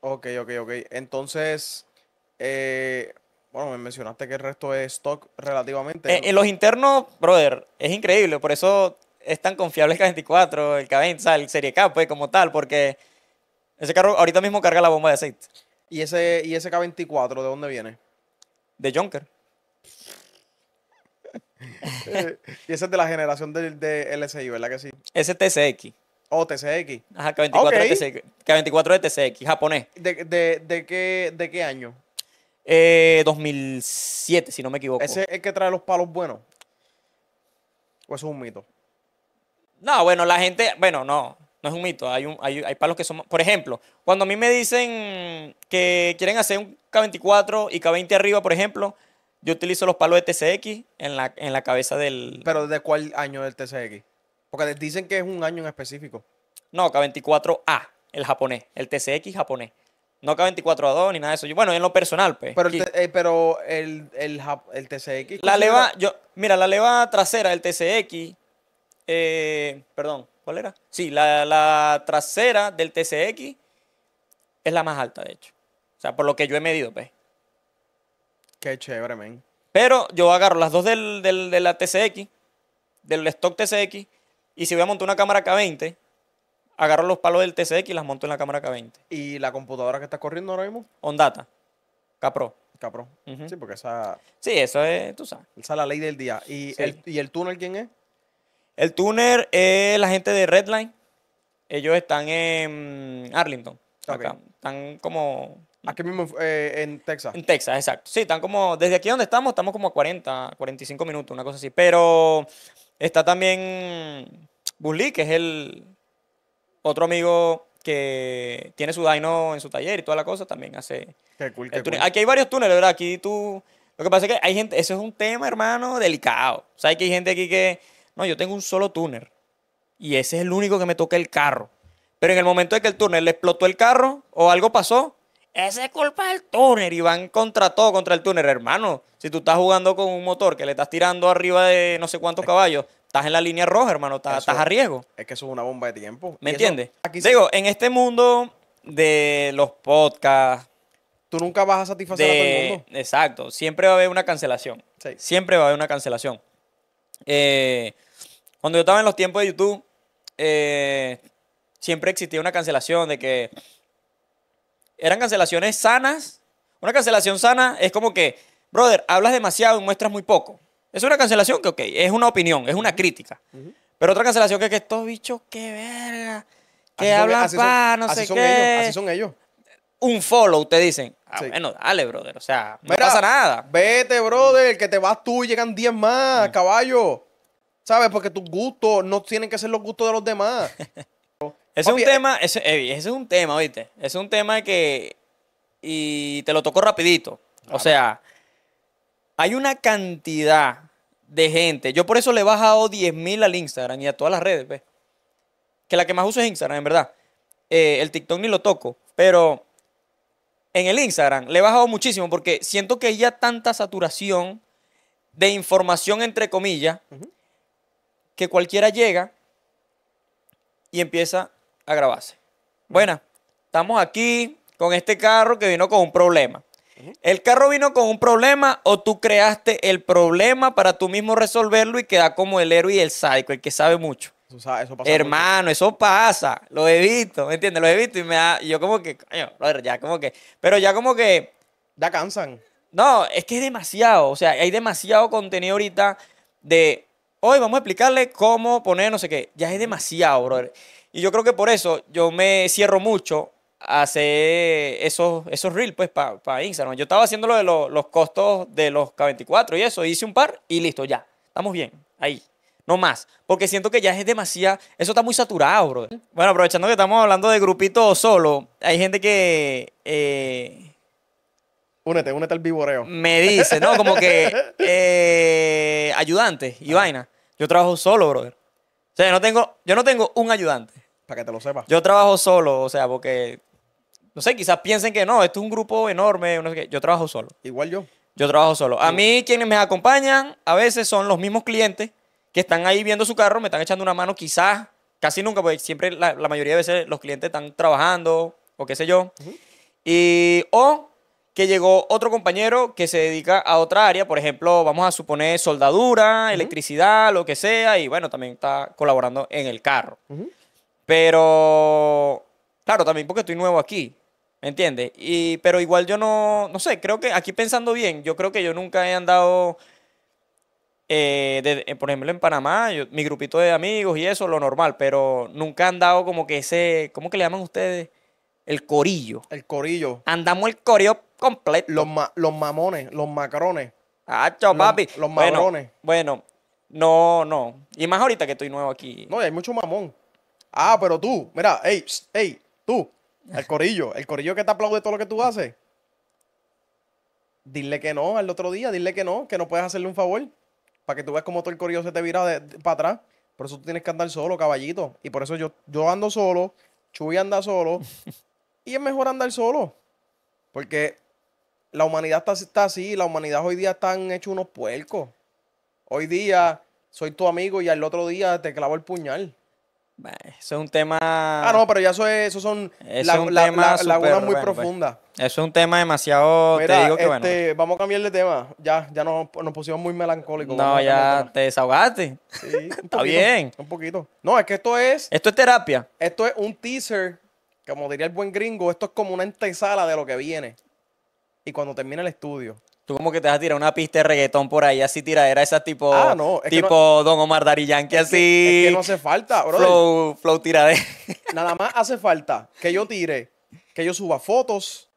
Ok, ok, ok. Entonces, eh, bueno, me mencionaste que el resto es stock relativamente. Eh, en, los internos, brother, es increíble. Por eso es tan confiable el K24, el K20, el Serie K, pues como tal, porque ese carro ahorita mismo carga la bomba de aceite. ¿Y ese, y ese K24 de dónde viene? De Junker. y ese es de la generación del de LSI, ¿verdad que sí? Ese es TCX. Oh, TCX. Ajá, K24 de TCX. K24 de TCX, japonés. ¿De, de, ¿De qué año? 2007, eh, si no me equivoco. ¿Ese es el que trae los palos buenos? ¿O eso es un mito? No, bueno, la gente, bueno, no, no es un mito. Hay, hay, palos que son, por ejemplo, cuando a mí me dicen que quieren hacer un K24 y K20 arriba, por ejemplo, yo utilizo los palos de TCX en la, cabeza del... ¿Pero desde cuál año del TCX? Porque les dicen que es un año en específico. No, K24A, el japonés, el TCX japonés no K24 a 2 ni nada de eso. bueno, en lo personal, pues. Pero, el, eh, el, TCX. La leva, yo, mira, la leva trasera del TCX. Eh, perdón, ¿cuál era? Sí, la, la, trasera del TCX es la más alta, de hecho. O sea, por lo que yo he medido, pues. Qué chévere, men. Pero yo agarro las dos del, del, de la TCX, del stock TCX, y si voy a montar una cámara K20, agarro los palos del TCX y las monto en la cámara K20. ¿Y la computadora que está corriendo ahora mismo? Ondata. Capro. Capro. Sí, porque esa. Sí, eso es, tú sabes. Esa es la ley del día. ¿Y, el, ¿y el túnel quién es? El túnel es la gente de Redline. Ellos están en Arlington. Acá. Están como. Aquí mismo, eh, en Texas. En Texas, exacto. Sí, están como. Desde aquí donde estamos, estamos como a 40, 45 minutos, una cosa así. Pero está también Bully, que es el, otro amigo que tiene su dyno en su taller y toda la cosa también hace. Aquí hay varios túneles, ¿verdad? Aquí tú. Lo que pasa es que hay gente. Ese es un tema, hermano, delicado. O sea, que hay gente aquí que. No, yo tengo un solo túnel. Y ese es el único que me toca el carro. Pero en el momento de que el túnel le explotó el carro o algo pasó, ese es culpa del túnel y van contra todo, contra el túnel. Hermano, si tú estás jugando con un motor que le estás tirando arriba de no sé cuántos caballos, estás en la línea roja, hermano, estás, a riesgo. Es que eso es una bomba de tiempo. ¿Me entiendes? Digo, en este mundo de los podcasts. Tú nunca vas a satisfacer a todo el mundo. Exacto, siempre va a haber una cancelación. Siempre va a haber una cancelación. Eh, cuando yo estaba en los tiempos de YouTube, eh, siempre existía una cancelación de que eran cancelaciones sanas. Una cancelación sana es como que, brother, hablas demasiado y muestras muy poco. Es una cancelación que, ok, es una opinión, es una crítica. Pero otra cancelación que es que estos bichos, qué verga, que hablan son, pa, no sé son qué. Ellos, así son ellos. Un follow, te dicen. Ah, bueno, dale, brother. O sea, no pasa nada. Vete, brother, que te vas tú y llegan 10 más, caballo. ¿Sabes? Porque tus gustos no tienen que ser los gustos de los demás. ese, es un eh, tema, ese, es un tema, oíste. es un tema que. Y te lo tocó rapidito. O sea, hay una cantidad de gente. Yo por eso le he bajado 10.000 al Instagram y a todas las redes, ¿ves? Que la que más uso es Instagram, en verdad. Eh, el TikTok ni lo toco, pero en el Instagram le he bajado muchísimo porque siento que hay ya tanta saturación de información, entre comillas, que cualquiera llega y empieza a grabarse. Bueno, estamos aquí con este carro que vino con un problema. El carro vino con un problema o tú creaste el problema para tú mismo resolverlo y queda como el héroe y el psycho el que sabe mucho. Hermano, eso pasa. Lo he visto, ¿me entiendes? Lo he visto y me da. Yo como que, ya como que. Pero ya como que. Ya cansan. No, es que es demasiado. O sea, hay demasiado contenido ahorita de. Hoy vamos a explicarle cómo poner no sé qué. Ya es demasiado, brother. Y yo creo que por eso yo me cierro mucho hacer esos, esos reels pues, para Instagram. Yo estaba haciendo lo de los costos de los K24 y eso. Hice un par y listo, ya. Estamos bien. Ahí. No más. Porque siento que ya es demasiado. Eso está muy saturado, bro. Bueno, aprovechando que estamos hablando de grupito solo, hay gente que. Eh, únete, únete al viboreo. Me dice, ¿no? Como que. Eh, ayudante ayudantes y vaina. Yo trabajo solo, brother. O sea, no tengo, yo no tengo un ayudante. Para que te lo sepas. Yo trabajo solo, o sea, porque no sé, quizás piensen que no, esto es un grupo enorme, no sé qué. Yo trabajo solo. Igual yo. Yo trabajo solo. A mí quienes me acompañan a veces son los mismos clientes que están ahí viendo su carro, me están echando una mano quizás, casi nunca, porque siempre la, mayoría de veces los clientes están trabajando o qué sé yo. Y o que llegó otro compañero que se dedica a otra área, por ejemplo, vamos a suponer soldadura, electricidad, lo que sea, y bueno, también está colaborando en el carro. Pero, claro, también porque estoy nuevo aquí. ¿Me entiendes? Y, pero igual yo no, no sé, creo que aquí pensando bien, yo creo que yo nunca he andado, eh, eh, por ejemplo, en Panamá, mi grupito de amigos y eso, lo normal, pero nunca he andado como que ese, ¿cómo que le llaman ustedes? El corillo. El corillo. Andamos el corillo completo. Los, mamones, los macrones. Ah, chao, papi. Los, macarones. Bueno, no, no. Y más ahorita que estoy nuevo aquí. No, hay mucho mamón. Ah, pero tú, mira, hey, hey, tú, el corillo, el corillo que te aplaude todo lo que tú haces. Dile que no al otro día, dile que no, que no puedes hacerle un favor. Para que tú veas cómo todo el corillo se te vira de, para atrás. Por eso tú tienes que andar solo, caballito. Y por eso yo, yo ando solo, Chuy anda solo. y es mejor andar solo. Porque la humanidad está, está así, la humanidad hoy día están hechos unos puercos. Hoy día soy tu amigo y al otro día te clavo el puñal. Eso es un tema. Ah, no, pero ya eso, es, eso son lagunas muy pues. profundas. eso es un tema demasiado. te digo que bueno. Este, vamos a cambiar de tema. Ya, ya nos, nos pusimos muy melancólicos. No, ya te desahogaste. está bien. Un poquito. No, es que esto es. Esto es terapia. Esto es un teaser. Como diría el buen gringo, esto es como una entesala de lo que viene. Y cuando termina el estudio. Tú como que te vas a tirar una pista de reggaetón por ahí, así tiradera, esa tipo, ah, no, tipo Don Omar Darillan, que así... no hace falta, bro. Flow, flow tiradera. Nada más hace falta que yo tire, que yo suba fotos.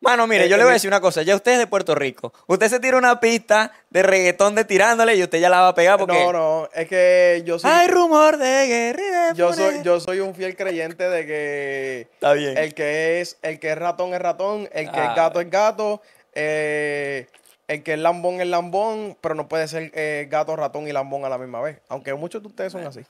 Mano, mire, eh, yo le eh, voy a decir una cosa. Ya usted es de Puerto Rico. Usted se tira una pista de reggaetón de tirándole y usted ya la va a pegar porque... No, no, es que yo soy... Hay rumor de guerrilla. Yo soy, yo soy un fiel creyente de que... Está bien. El que es, el que es ratón es ratón, el que es ah. gato es gato, eh, el que es lambón es lambón, pero no puede ser eh, gato, ratón y lambón a la misma vez. Aunque muchos de ustedes son así.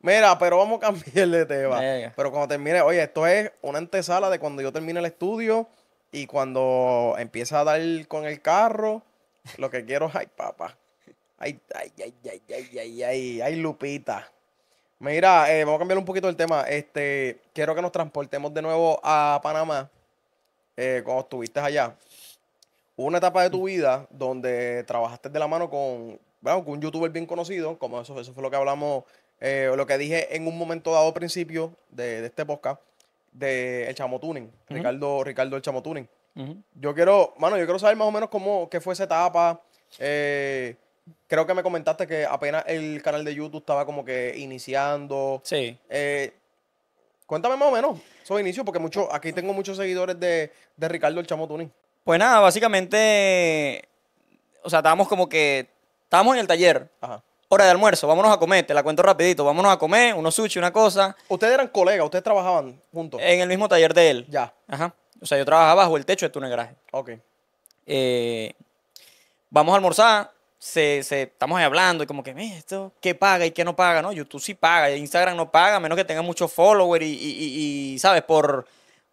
Mira, pero vamos a cambiar de tema. Pero cuando termine, oye, esto es una antesala de cuando yo termine el estudio y cuando empieza a dar con el carro, lo que quiero es, ay, papá. Ay, ay, ay, ay, ay, ay, ay, ay, Lupita. Mira, eh, vamos a cambiar un poquito el tema. Este, quiero que nos transportemos de nuevo a Panamá. cuando estuviste allá una etapa de tu vida donde trabajaste de la mano con, con un youtuber bien conocido, como eso, eso fue lo que hablamos, eh, lo que dije en un momento dado al principio de, este podcast, de El Chamo Tuning, Ricardo, Ricardo El Chamo Tuning. Yo quiero, mano, yo quiero saber más o menos cómo, qué fue esa etapa. Eh, creo que me comentaste que apenas el canal de YouTube estaba como que iniciando. Sí. Eh, cuéntame más o menos esos inicio, porque mucho, aquí tengo muchos seguidores de, de Ricardo el Chamo Tuning. Pues nada, básicamente, o sea, estábamos como que, estábamos en el taller, Ajá. hora de almuerzo, vámonos a comer, te la cuento rapidito, vámonos a comer, unos sushi, una cosa, Ustedes eran colegas, ustedes trabajaban juntos. en el mismo taller de él. Ya, Ajá. O sea, yo trabajaba bajo el techo de tu negraje. ok. Eh, vamos a almorzar, se, se- estamos ahí hablando y como que, "Mira, esto, ¿qué paga y qué no paga? No, YouTube sí paga, Instagram no paga, a menos que tenga muchos followers y, ¿sabes? Por,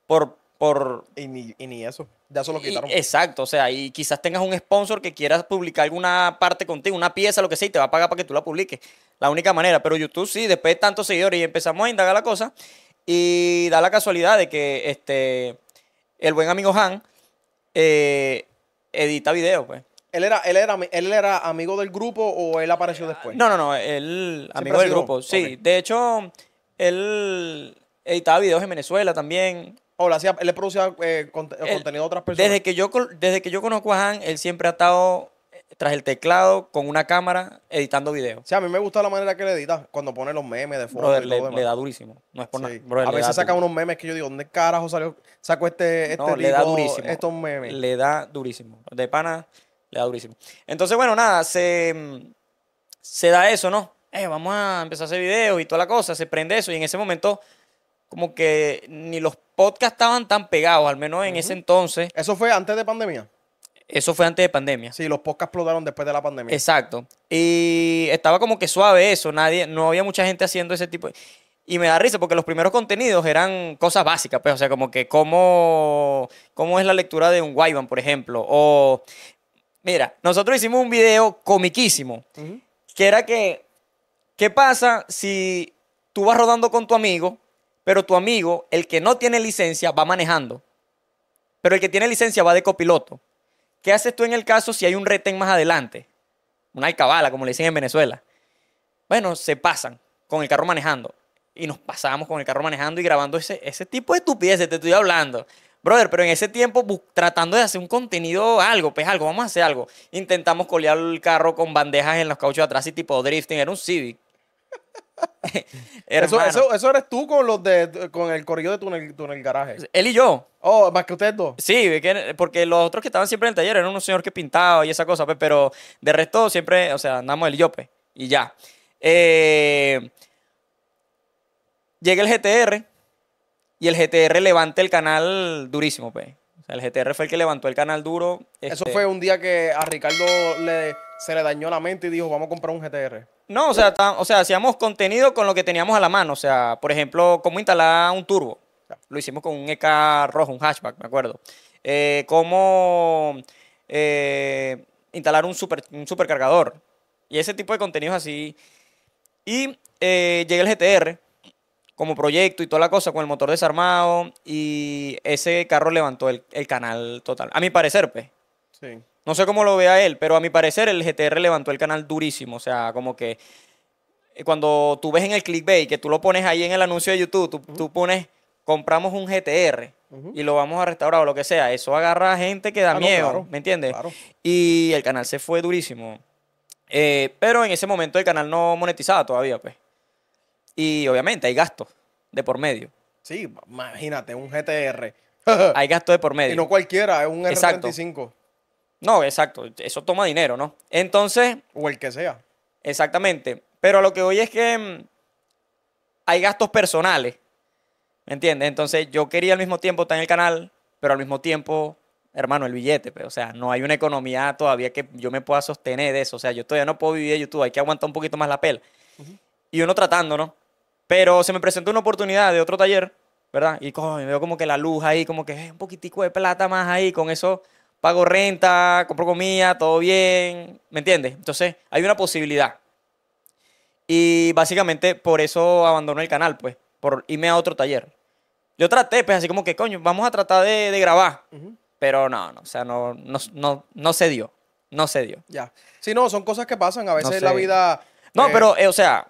por, por, y ni eso ya se lo quitaron. exacto, o sea, y quizás tengas un sponsor que quiera publicar alguna parte contigo, una pieza, lo que sea, y te va a pagar para que tú la publiques. La única manera, pero YouTube sí, después de tantos seguidores y empezamos a indagar la cosa, y da la casualidad de que este, el buen amigo Han eh, edita videos, pues. ¿Él era, él, era, ¿Él era amigo del grupo o él apareció después? No, no, no, él amigo del grupo, sí. De hecho, él editaba videos en Venezuela también. O le, hacía, él le producía eh, eh, contenido a otras personas. Desde que, yo, desde que yo conozco a Han, él siempre ha estado eh, tras el teclado, con una cámara, editando videos. Sí, a mí me gusta la manera que le edita, cuando pone los memes de fondo le, da durísimo. No es por a veces saca unos memes que yo digo, ¿dónde carajo salió? saco este, este le da durísimo. estos memes. Le da durísimo. De pana, le da durísimo. Entonces, bueno, nada, se, se da eso, ¿no? Eh, vamos a empezar a hacer videos y toda la cosa, se prende eso. Y en ese momento, como que ni los podcast estaban tan pegados, al menos en ese entonces. ¿Eso fue antes de pandemia? Eso fue antes de pandemia. Sí, los podcasts explotaron después de la pandemia. Exacto. Y estaba como que suave eso, nadie, no había mucha gente haciendo ese tipo. De... Y me da risa porque los primeros contenidos eran cosas básicas, pues, o sea, como que cómo, es la lectura de un Wyvan, por ejemplo. O, mira, nosotros hicimos un video comiquísimo, que era que, ¿qué pasa si tú vas rodando con tu amigo pero tu amigo, el que no tiene licencia, va manejando. Pero el que tiene licencia va de copiloto. ¿Qué haces tú en el caso si hay un reten más adelante? Una alcabala, como le dicen en Venezuela. Bueno, se pasan con el carro manejando. Y nos pasamos con el carro manejando y grabando ese, ese tipo de estupideces, te estoy hablando. Brother, pero en ese tiempo tratando de hacer un contenido, algo, pues algo, vamos a hacer algo. Intentamos colear el carro con bandejas en los cauchos de atrás y tipo drifting, era un Civic. eso, eres tú con los con el corrido de túnel, túnel garaje. Él y yo. Oh, más que ustedes dos. Sí, porque los otros que estaban siempre en el taller eran unos señores que pintaba y esa cosa, pues, pero de resto siempre, o sea, andamos el yope pues, y ya. Eh, llega el GTR y el GTR levanta el canal durísimo, pues. O sea, el GTR fue el que levantó el canal duro. Eso este fue un día que a Ricardo le, se le dañó la mente y dijo, vamos a comprar un GTR. No, o sea, o sea, hacíamos contenido con lo que teníamos a la mano. O sea, por ejemplo, cómo instalar un turbo. Lo hicimos con un EK rojo, un hatchback, me acuerdo. Eh, cómo eh, instalar un, super, un supercargador. Y ese tipo de contenidos así. Y eh, llegué GTR como proyecto y toda la cosa con el motor desarmado. Y ese carro levantó el, el canal total. A mi parecer, pues. Sí. No sé cómo lo vea él, pero a mi parecer el GTR levantó el canal durísimo. O sea, como que eh, cuando tú ves en el clickbait, que tú lo pones ahí en el anuncio de YouTube, tú, pones, compramos un GTR y lo vamos a restaurar o lo que sea. Eso agarra a gente que da ah, miedo, ¿me entiendes? Y el canal se fue durísimo. Eh, pero en ese momento el canal no monetizaba todavía, pues. Y obviamente hay gastos de por medio. Sí, imagínate, un GTR. hay gastos de por medio. Y no cualquiera, es un R35. No, exacto, eso toma dinero, ¿no? Entonces... O el que sea. Exactamente, pero lo que voy es que mm, hay gastos personales, ¿me entiendes? Entonces yo quería al mismo tiempo estar en el canal, pero al mismo tiempo hermano, el billete, pero, pues, o sea, no hay una economía todavía que yo me pueda sostener de eso, o sea, yo todavía no puedo vivir de YouTube, hay que aguantar un poquito más la pela. Y uno tratando, ¿no? Pero se me presentó una oportunidad de otro taller, ¿verdad? Y me veo como que la luz ahí, como que eh, un poquitico de plata más ahí, con eso pago renta, compro comida, todo bien, ¿me entiendes? Entonces hay una posibilidad. Y básicamente por eso abandoné el canal, pues, por irme a otro taller. Yo traté, pues, así como que, coño, vamos a tratar de, grabar. Pero no, no, o sea, no, no, no, no se dio. No se dio. Ya. Sí, no, son cosas que pasan. A veces la vida. No, eh, pero, eh, o sea,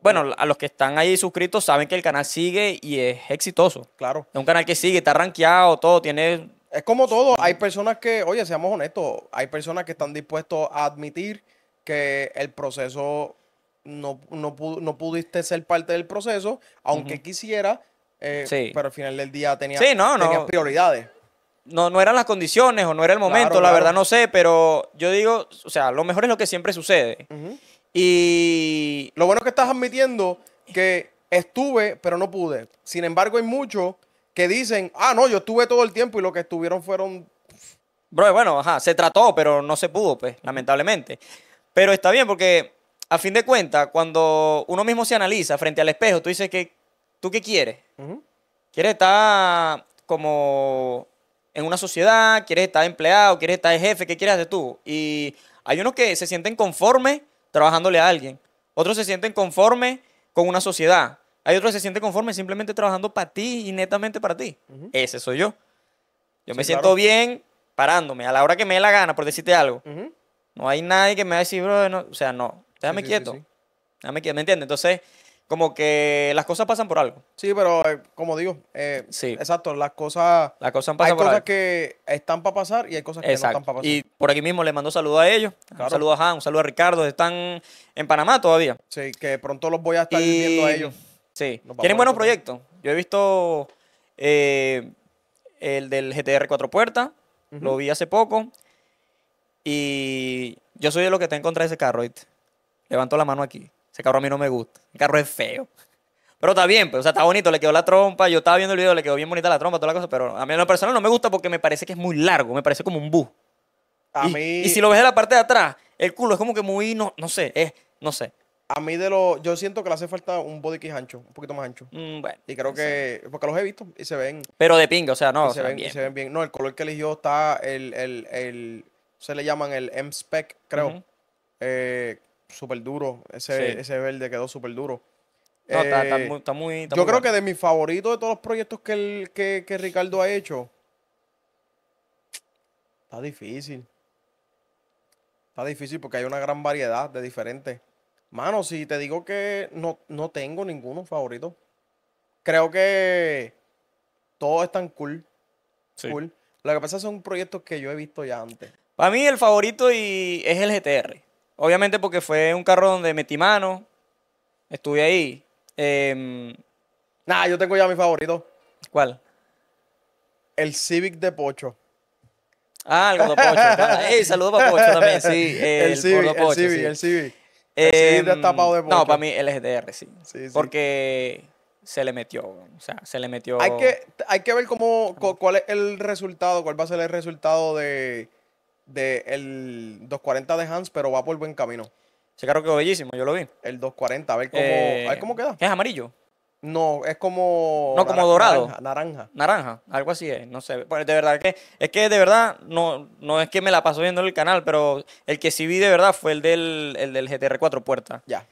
bueno, a los que están ahí suscritos saben que el canal sigue y es exitoso. Claro. Es un canal que sigue, está rankeado, todo, tiene es como todo, hay personas que, oye, seamos honestos, hay personas que están dispuestos a admitir que el proceso no, no, no pudiste ser parte del proceso, aunque quisiera, eh, pero al final del día tenía, prioridades. No, no eran las condiciones o no era el momento, la verdad no sé, pero yo digo, o sea, lo mejor es lo que siempre sucede. Y lo bueno es que estás admitiendo que estuve, pero no pude. Sin embargo, hay mucho que dicen, ah, no, yo estuve todo el tiempo y lo que estuvieron fueron... Bro, bueno, ajá, se trató, pero no se pudo, pues, lamentablemente. Pero está bien porque, a fin de cuentas, cuando uno mismo se analiza frente al espejo, tú dices que, ¿tú qué quieres? ¿Quieres estar como en una sociedad? ¿Quieres estar empleado? ¿Quieres estar jefe? ¿Qué quieres de tú? Y hay unos que se sienten conformes trabajándole a alguien. Otros se sienten conformes con una sociedad. Hay otro que se siente conforme simplemente trabajando para ti y netamente para ti. Ese soy yo. Yo me siento bien parándome a la hora que me dé la gana, por decirte algo. No hay nadie que me va a decir, bro, o sea, no, déjame quieto. déjame quieto, ¿me entiendes? Entonces, como que las cosas pasan por algo. Sí, pero eh, como digo, eh, exacto, las cosas... Las cosas pasan Hay cosas que están para pasar y hay cosas que no están para pasar. Y por aquí mismo le mando saludos a ellos, un saludo a Han, un saludo a Ricardo, están en Panamá todavía. Sí, que pronto los voy a estar viendo a ellos. Sí. Tienen buenos proyectos. Yo he visto eh, el del GTR Cuatro Puertas, lo vi hace poco. Y yo soy de los que están en contra de ese carro. Levanto la mano aquí. Ese carro a mí no me gusta. El carro es feo. Pero está bien, pues, o sea, está bonito, le quedó la trompa. Yo estaba viendo el video, le quedó bien bonita la trompa, toda la cosa. Pero a mí en lo personal no me gusta porque me parece que es muy largo, me parece como un bus. y, si lo ves de la parte de atrás, el culo es como que muy, no, no sé, es, no sé a mí de los. Yo siento que le hace falta un body kit ancho, un poquito más ancho. Mm, y creo que. Porque los he visto y se ven. Pero de pinga, o sea, no. se, ven, bien. se ven bien. No, el color que eligió está el. el, el se le llaman el M-Spec, creo. Eh, súper duro. Ese, verde quedó súper duro. Eh, está, muy. yo creo que de mis favoritos de todos los proyectos que, que Ricardo ha hecho. Está difícil. Está difícil porque hay una gran variedad de diferentes. Mano, si te digo que no, tengo ninguno favorito. Creo que todos están cool. Cool. Lo que pasa son proyectos que yo he visto ya antes. Para mí el favorito y es el GTR. Obviamente porque fue un carro donde metí mano. Estuve ahí. Nada, em, nah, yo tengo ya mi favorito. ¿Cuál? El Civic de Pocho. Ah, el de Pocho. Saludos para Pocho también, sí. El, Civic, el Civic. Em, no, para mí el sí. sí, Porque se le metió, o sea, se le metió. Hay que, hay que ver cómo, cuál es el resultado, cuál va a ser el resultado de, de el 240 de Hans, pero va por buen camino. claro que quedó bellísimo, yo lo vi. El 240, a ver cómo, a ver eh, cómo queda. Es amarillo. No, es como. No, como dorado. Naranja, naranja, algo así es. No sé. Pues, de verdad que. Es que de verdad, no, no es que me la paso viendo en el canal, pero el que sí vi de verdad fue el del, GTR 4 Puerta. Ya.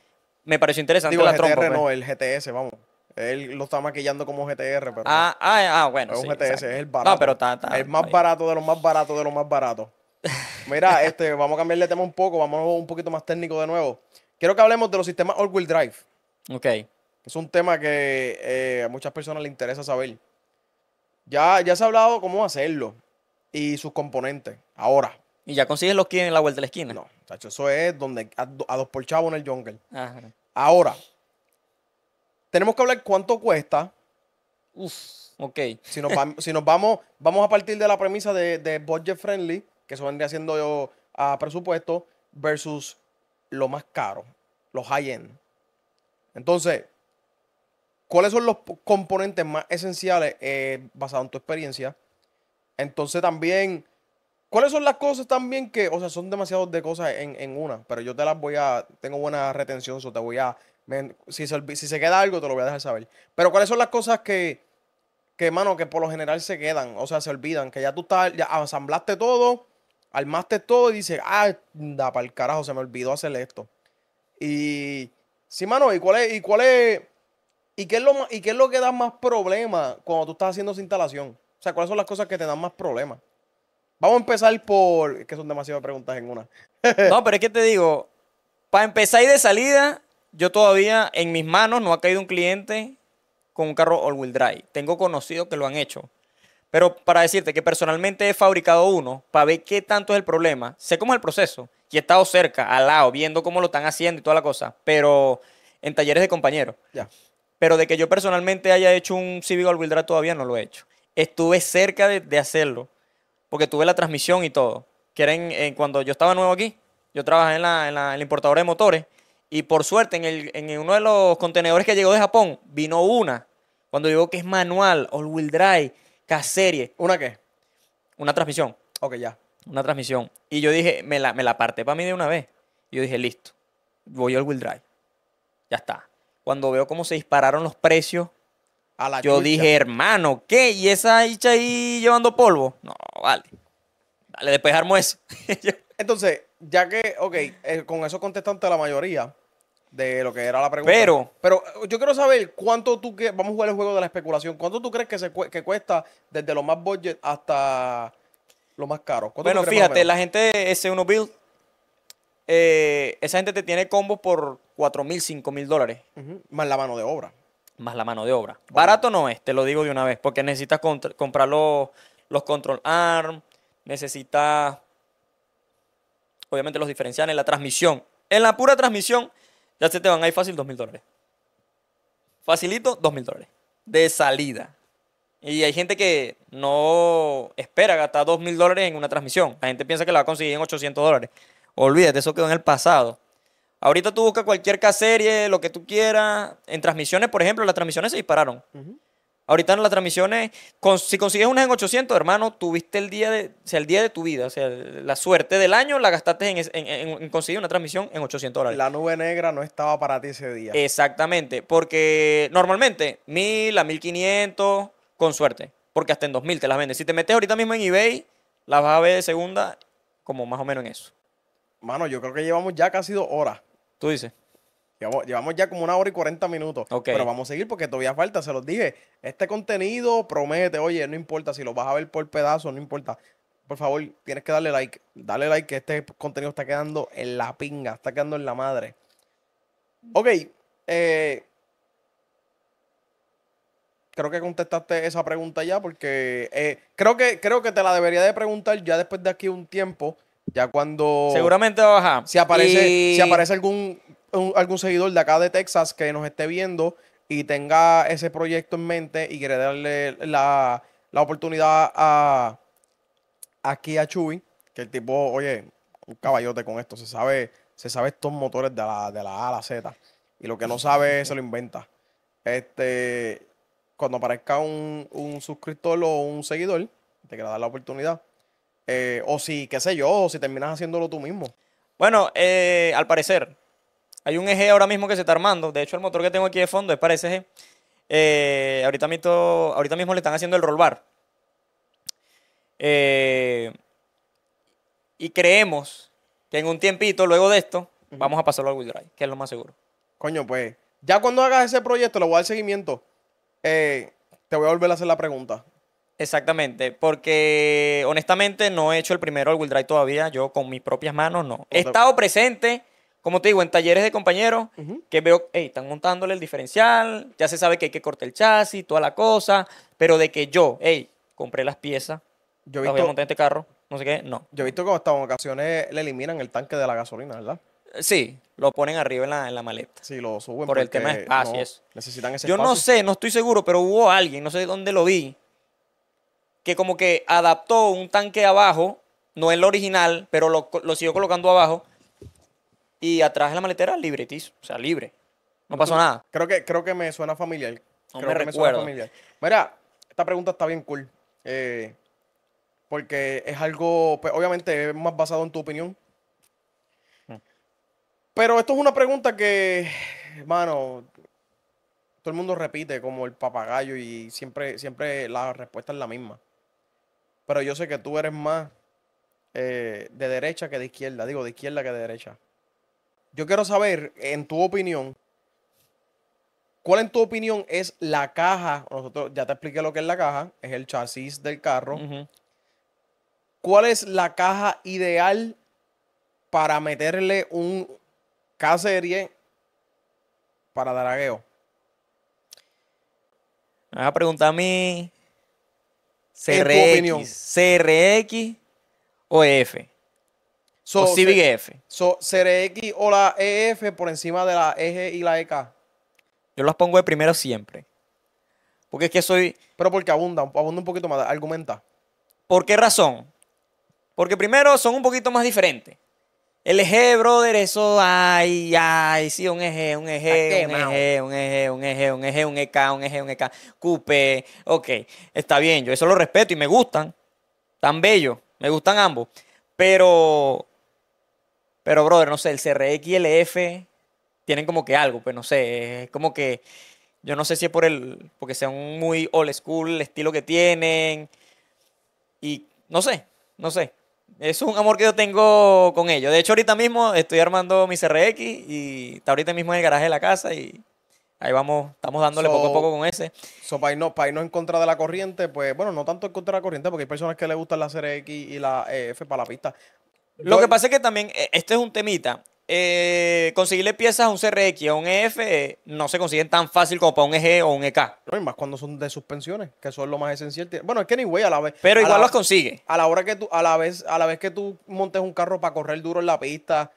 Me pareció interesante la GTR, no, pues. el GTS, vamos. Él lo está maquillando como GTR, pero. Ah, ah, ah bueno. Es un GTS, es el barato. No, pero está. está el más barato de los más baratos de los más baratos. Mira, este, vamos a cambiar de tema un poco, vamos un poquito más técnico de nuevo. Quiero que hablemos de los sistemas all-wheel drive. Ok. Es un tema que eh, a muchas personas le interesa saber. Ya, ya se ha hablado cómo hacerlo y sus componentes. Ahora. ¿Y ya consiguen los que en la vuelta de la esquina? No, eso es donde a, dos por chavo en el jungle. Ah, ahora, tenemos que hablar cuánto cuesta. Uf, ok. Si nos, vamos, vamos a partir de la premisa de, budget friendly, que eso vendría haciendo yo a presupuesto, versus lo más caro, los high end. Entonces, ¿cuáles son los componentes más esenciales eh, basado en tu experiencia? Entonces también, ¿cuáles son las cosas también que, o sea, son demasiadas de cosas en, una, pero yo te las voy a, tengo buena retención, so te voy a, si, se, si se queda algo te lo voy a dejar saber. Pero ¿cuáles son las cosas que, que, mano, que por lo general se quedan, o sea, se olvidan, que ya tú estás, ya asamblaste todo, armaste todo y dices, ah, da para el carajo, se me olvidó hacer esto. Y, sí, mano, ¿y cuál es, y cuál es ¿Y qué, es lo, ¿Y qué es lo que da más problemas cuando tú estás haciendo esa instalación? O sea, ¿cuáles son las cosas que te dan más problemas? Vamos a empezar por... que son demasiadas preguntas en una. no, pero es que te digo, para empezar y de salida, yo todavía en mis manos no ha caído un cliente con un carro all-wheel drive. Tengo conocidos que lo han hecho. Pero para decirte que personalmente he fabricado uno para ver qué tanto es el problema. Sé cómo es el proceso y he estado cerca, al lado, viendo cómo lo están haciendo y toda la cosa. Pero en talleres de compañeros. Ya. Pero de que yo personalmente haya hecho un Civic All Wheel Drive todavía no lo he hecho. Estuve cerca de, hacerlo, porque tuve la transmisión y todo. Que en, cuando yo estaba nuevo aquí, yo trabajé en la, en importadora de motores, y por suerte en, uno de los contenedores que llegó de Japón vino una. Cuando digo que es manual, All Wheel Drive, K-Serie. ¿Una qué? Una transmisión. Ok, ya. Una transmisión. Y yo dije, me la, me para mí de una vez. Y yo dije, listo. Voy al wheel drive. Ya está cuando veo cómo se dispararon los precios, a la yo dije, hermano, ¿qué? ¿Y esa hicha ahí llevando polvo? No, vale. Dale, después eso. Entonces, ya que, ok, eh, con eso contestante la mayoría de lo que era la pregunta. Pero, pero eh, yo quiero saber cuánto tú, que, vamos a jugar el juego de la especulación, ¿cuánto tú crees que, se, cuesta desde lo más budget hasta lo más caro? Bueno, fíjate, la gente de S1 Build, eh, esa gente te tiene combos por 4 mil, 5 mil dólares. Más la mano de obra. Más la mano de obra. Barato no es, te lo digo de una vez, porque necesitas comprar los, los control arm, necesitas obviamente los diferenciales, la transmisión. En la pura transmisión ya se te van ahí fácil 2.000 mil dólares. Facilito, 2.000 mil dólares. De salida. Y hay gente que no espera gastar 2.000 mil dólares en una transmisión. La gente piensa que la va a conseguir en 800 dólares. Olvídate, eso quedó en el pasado. Ahorita tú buscas cualquier K-serie, lo que tú quieras. En transmisiones, por ejemplo, las transmisiones se dispararon. Ahorita en las transmisiones, si consigues unas en 800, hermano, tuviste el día de, el día de tu vida, o sea, la suerte del año la gastaste en, en, en, conseguir una transmisión en 800 dólares. La nube negra no estaba para ti ese día. Exactamente, porque normalmente 1000 a 1500, con suerte, porque hasta en 2000 te las venden. Si te metes ahorita mismo en eBay, las vas a ver de segunda, como más o menos en eso. Mano, yo creo que llevamos ya casi dos horas. Tú dices. Llevamos, ya como una hora y 40 minutos. Pero vamos a seguir porque todavía falta, se los dije. Este contenido promete, oye, no importa si lo vas a ver por pedazos, no importa. Por favor, tienes que darle like. Dale like que este contenido está quedando en la pinga, está quedando en la madre. Ok. Eh, creo que contestaste esa pregunta ya porque eh, creo, que, creo que te la debería de preguntar ya después de aquí un tiempo ya cuando. Seguramente baja. Si aparece, si aparece algún, algún seguidor de acá de Texas que nos esté viendo y tenga ese proyecto en mente y quiere darle la, oportunidad a aquí a Chuy, que el tipo, oye, un caballote con esto, se sabe, se sabe estos motores de la, A a la Z. Y lo que no sabe se lo inventa. Este, cuando aparezca un, suscriptor o un seguidor, te quiero dar la oportunidad, eh, o si, qué sé yo, o si terminas haciéndolo tú mismo. Bueno, eh, al parecer, hay un eje ahora mismo que se está armando. De hecho, el motor que tengo aquí de fondo es para ese eje. Eh, ahorita, mismo, le están haciendo el roll bar. y creemos que en un tiempito, luego de esto, vamos a pasarlo al wheel drive, que es lo más seguro. Coño, pues, ya cuando hagas ese proyecto, lo voy a dar seguimiento. te voy a volver a hacer la pregunta. Exactamente, porque honestamente no he hecho el primero al Will Drive todavía, yo con mis propias manos no. He estado presente, como te digo, en talleres de compañeros que veo, hey, están montándole el diferencial, ya se sabe que hay que cortar el chasis, toda la cosa, pero de que yo, hey, compré las piezas, yo las montar este carro, no sé qué, no. Yo he visto que hasta en ocasiones le eliminan el tanque de la gasolina, ¿verdad? Eh, sí, lo ponen arriba en la, en la maleta. Sí, lo suben. Por el tema de espacio. necesitan ese Yo no sé, no estoy seguro, pero hubo alguien, no sé dónde lo vi, que como que adaptó un tanque abajo, no es lo original, pero lo, lo siguió colocando abajo. Y atrás de la maletera, tiz o sea, libre. No pasó nada. Creo que, creo que me suena familiar. No me que Mira, esta pregunta está bien cool. Eh, porque es algo, pues, obviamente, más basado en tu opinión. Mm. Pero esto es una pregunta que, mano, todo el mundo repite como el papagayo y siempre, siempre la respuesta es la misma. Pero yo sé que tú eres más eh, de derecha que de izquierda. Digo, de izquierda que de derecha. Yo quiero saber, en tu opinión, ¿cuál en tu opinión es la caja? Nosotros ya te expliqué lo que es la caja, es el chasis del carro. ¿Cuál es la caja ideal para meterle un K-Serie para daragueo? Me vas a preguntar a mí. CRX, CRX o EF. o Civic e So, CRX o la EF por encima de la EG y la EK. Yo las pongo de primero siempre. Porque es que soy. Pero porque abunda, abunda un poquito más, argumenta. ¿Por qué razón? Porque primero son un poquito más diferentes. El eje, brother, eso, ay, ay, sí, un eje, un eje, un eje, un eje, un eje, un eje, un EK, un eje, un EK, cupe, ok, está bien, yo eso lo respeto y me gustan, tan bello, me gustan ambos, pero, pero, brother, no sé, el CRX y el F tienen como que algo, pues no sé, es como que, yo no sé si es por el, porque sean muy old school el estilo que tienen, y no sé, no sé, es un amor que yo tengo con ellos. De hecho, ahorita mismo estoy armando mi CRX y está ahorita mismo en el garaje de la casa y ahí vamos, estamos dándole poco a poco con ese. So, para irnos, en contra de la corriente, pues bueno, no tanto en contra de la corriente, porque hay personas que les gustan la CRX y la e F para la pista. Lo que pasa es que también, este es un temita eh, conseguirle piezas a un CRX, a un EF, no se consiguen tan fácil como para un EG o un EK. No, más cuando son de suspensiones, que son lo más esencial. Bueno, es que ni anyway, a la vez. Pero igual los consigue. A la hora que tú, a la vez, a la vez que tú montes un carro para correr duro en la pista,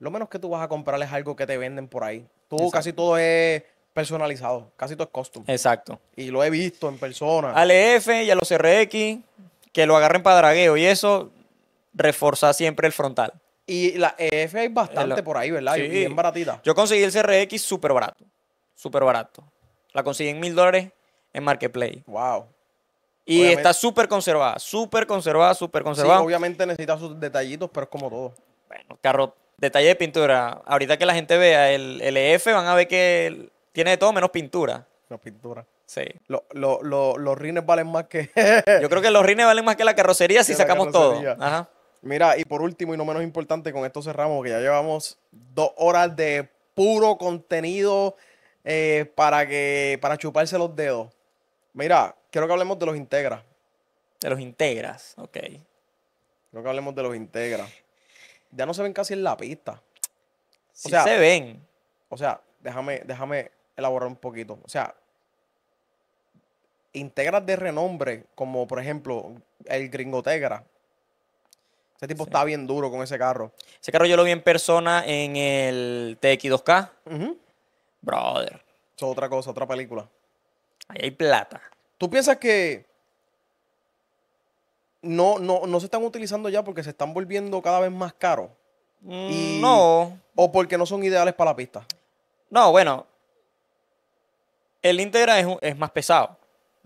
lo menos que tú vas a comprar algo que te venden por ahí. Tú casi todo es personalizado, casi todo es custom. Exacto. Y lo he visto en persona. Al EF y a los CRX, que lo agarren para dragueo y eso reforza siempre el frontal. Y la EF hay bastante por ahí, ¿verdad? bien baratita. Yo conseguí el CRX súper barato. Súper barato. La conseguí en mil dólares en Marketplace. Wow. Y está súper conservada, súper conservada, súper conservada. obviamente necesita sus detallitos, pero es como todo. Bueno, carro, detalle de pintura. Ahorita que la gente vea el, EF, e van a ver que tiene de todo menos pintura. Menos pintura. Sí. los rines valen más que. Yo creo que los rines valen más que la carrocería si sacamos todo. Ajá. Mira, y por último y no menos importante, con esto cerramos, que ya llevamos dos horas de puro contenido eh, para, que, para chuparse los dedos. Mira, quiero que hablemos de los integras. De los integras, ok. Quiero que hablemos de los integras. Ya no se ven casi en la pista. Sí sea, se ven. O sea, déjame, déjame elaborar un poquito. O sea, integras de renombre, como por ejemplo el gringo Tegra. Ese tipo está bien duro con ese carro. Ese carro yo lo vi en persona en el TX2K. Brother. Eso es otra cosa, otra película. Ahí hay plata. ¿Tú piensas que no, no, se están utilizando ya porque se están volviendo cada vez más caros? Mm, no. ¿O porque no son ideales para la pista? No, bueno. El Integra es, es más pesado.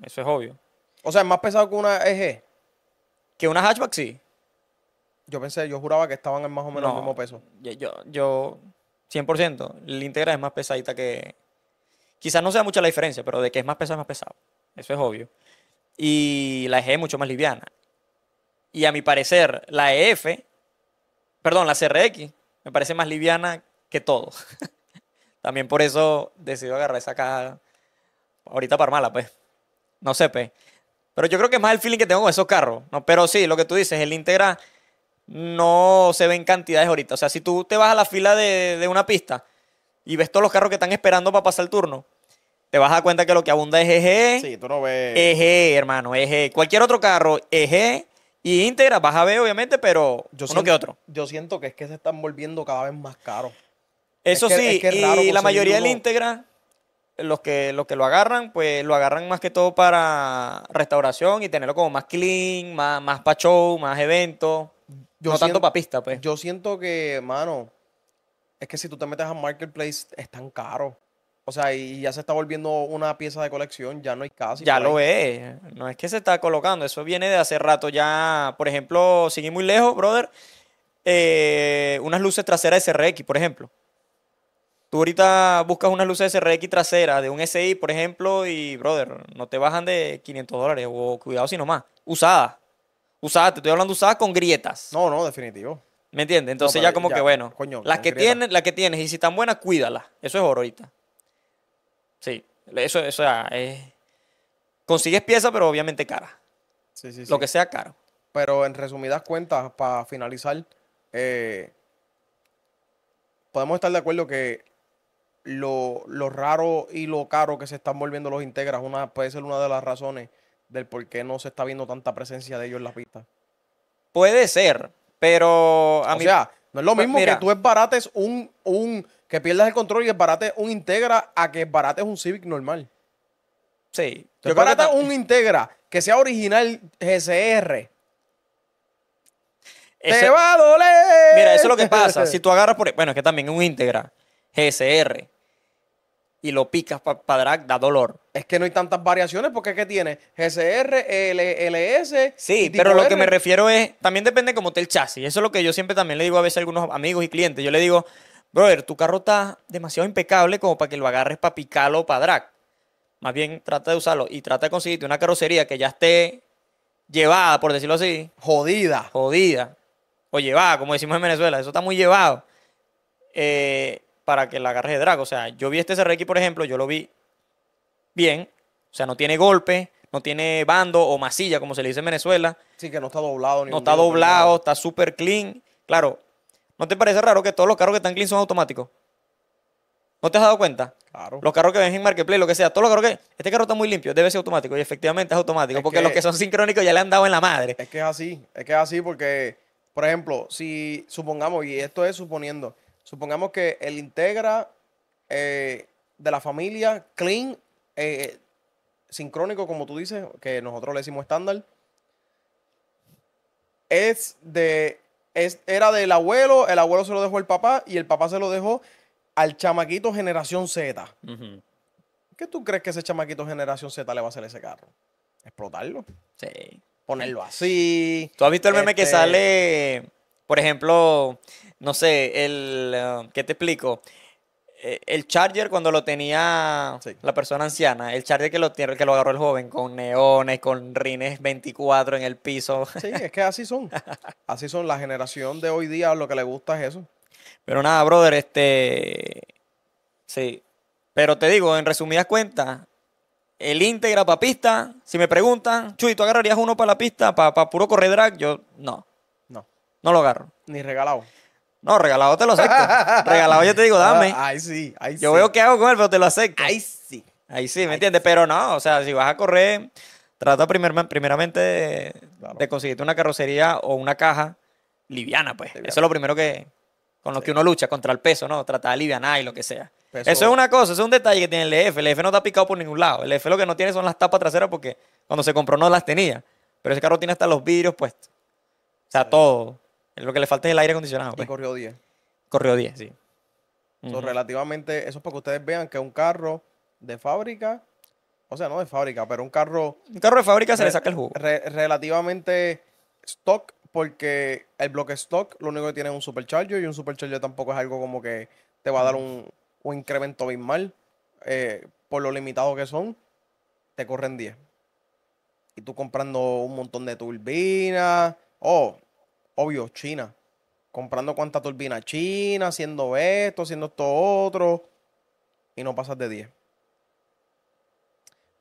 Eso es obvio. O sea, es más pesado que una EG. Que una hatchback, sí. Yo pensé, yo juraba que estaban en más o menos el mismo peso. Yo, yo, 100%, el Integra es más pesadita que... Quizás no sea mucha la diferencia, pero de que es más pesado, es más pesado. Eso es obvio. Y la EG e es mucho más liviana. Y a mi parecer, la EF, e, perdón, la CRX, me parece más liviana que todo. También por eso decido agarrar esa caja ahorita para mala, pues. No sé, pues. Pero yo creo que es más el feeling que tengo con esos carros. No, pero sí, lo que tú dices, el Integra no se ven cantidades ahorita. O sea, si tú te vas a la fila de, una pista y ves todos los carros que están esperando para pasar el turno, te vas a dar cuenta que lo que abunda es EG. E. Sí, tú no ves. EG, e, hermano, EG. E. Cualquier otro carro, EG y íntegra, vas a ver, obviamente, pero yo uno siento, que otro. Yo siento que es que se están volviendo cada vez más caros. Eso sí, y la mayoría del íntegra, los que, los que lo agarran, pues lo agarran más que todo para restauración y tenerlo como más clean, más, más para show, más eventos. Yo siento, tanto papista, pues. Yo siento que, mano, es que si tú te metes a Marketplace, es tan caro. O sea, y ya se está volviendo una pieza de colección, ya no hay casi. Ya lo es, no es que se está colocando, eso viene de hace rato ya. Por ejemplo, sin muy lejos, brother, eh, unas luces traseras de SRX, por ejemplo. Tú ahorita buscas unas luces SRX traseras de un SI, por ejemplo, y, brother, no te bajan de 500 dólares, o cuidado si no más, usadas. Usadas, te estoy hablando usadas con grietas. No, no, definitivo. ¿Me entiendes? Entonces ya como que bueno, las que tienes, las que tienes y si están buenas, cuídalas. Eso es oro ahorita. Sí, eso, eso es consigues piezas, pero obviamente cara. Sí, sí, sí. Lo que sea caro. Pero en resumidas cuentas, para finalizar, eh, podemos estar de acuerdo que lo, lo, raro y lo caro que se están volviendo los integras una, puede ser una de las razones del por qué no se está viendo tanta presencia de ellos en la pista. Puede ser, pero o sea, no es lo pues mismo que tú esbarates un, un que pierdas el control y esbarates un Integra a que esbarates un Civic normal. Sí. Tú esbaratas un Integra que sea original GCR. Eso, va a doler! Mira, eso es lo que pasa. si tú agarras por. E-, bueno, es que también un Integra GCR y lo picas para pa da dolor. Es que no hay tantas variaciones porque que tiene? GCR, LS. Sí, pero lo que me refiero es, también depende cómo esté el chasis. Eso es lo que yo siempre también le digo a veces a algunos amigos y clientes. Yo le digo, brother, tu carro está demasiado impecable como para que lo agarres para picarlo para drag. Más bien trata de usarlo y trata de conseguirte una carrocería que ya esté llevada, por decirlo así. Jodida. Jodida. O llevada, como decimos en Venezuela. Eso está muy llevado. Eh, para que la agarre de drag. O sea, yo vi este CRX, por ejemplo, yo lo vi bien. O sea, no tiene golpe, no tiene bando o masilla, como se le dice en Venezuela. Sí, que no está doblado. Ni no está doblado, está súper clean. Claro, ¿no te parece raro que todos los carros que están clean son automáticos? ¿No te has dado cuenta? Claro. Los carros que ven en Marketplace, lo que sea, todos los carros que. Este carro está muy limpio, debe ser automático. Y efectivamente es automático, porque los que son sincrónicos ya le han dado en la madre. Es que es así, es que es así porque, por ejemplo, si supongamos, y esto es suponiendo, Supongamos que el integra eh, de la familia clean, eh, eh, sincrónico, como tú dices, que nosotros le decimos estándar, es de, era del abuelo, el abuelo se lo dejó al papá y el papá se lo dejó al chamaquito generación Z. ¿Qué tú crees que ese chamaquito generación Z le va a hacer a ese carro? Explotarlo. Sí. Ponerlo así. ¿Tú has visto el meme que este sale por ejemplo, no sé, el, eh, ¿qué te explico? Eh, el Charger cuando lo tenía la persona anciana, el Charger que lo, que lo agarró el joven con neones, con rines 24 en el piso. Sí, es que así son. Así son. La generación de hoy día lo que le gusta es eso. Pero nada, brother, este... Sí. Pero te digo, en resumidas cuentas, el íntegra para pista, si me preguntan, Chuy, ¿tú agarrarías uno para la pista, para, para puro correr drag? Yo, no. No lo agarro. Ni regalado. No, regalado te lo acepto. regalado yo te digo, dame. Ah, ahí sí, ahí yo veo qué hago con él, pero te lo acepto. Ahí sí. Ahí sí, ¿me entiendes? Pero no, o sea, si vas a correr, trata primeramente de, conseguirte una carrocería o una caja liviana, pues. Eso es lo primero que con lo que uno lucha, contra el peso, ¿no? Tratar de livianar y lo que sea. Eso es una cosa, eso es un detalle que tiene el EF. El EF no está picado por ningún lado. El EF lo que no tiene son las tapas traseras porque cuando se compró no las tenía. Pero ese carro tiene hasta los vidrios puestos. O sea, todo. Lo que le falta es el aire acondicionado. Pues. corrió 10. Corrió 10, sí. Relativamente, eso es para que ustedes vean que un carro de fábrica, o sea, no de fábrica, pero un carro... Un carro de fábrica se le saca el jugo. relativamente stock, porque el bloque stock lo único que tiene es un supercharger y un supercharger tampoco es algo como que te va a dar un, incremento abismal eh, por lo limitado que son, te corren 10. Y tú comprando un montón de turbinas, O... Oh, obvio, China. Comprando cuánta turbinas china, haciendo esto, haciendo esto otro. Y no pasas de 10.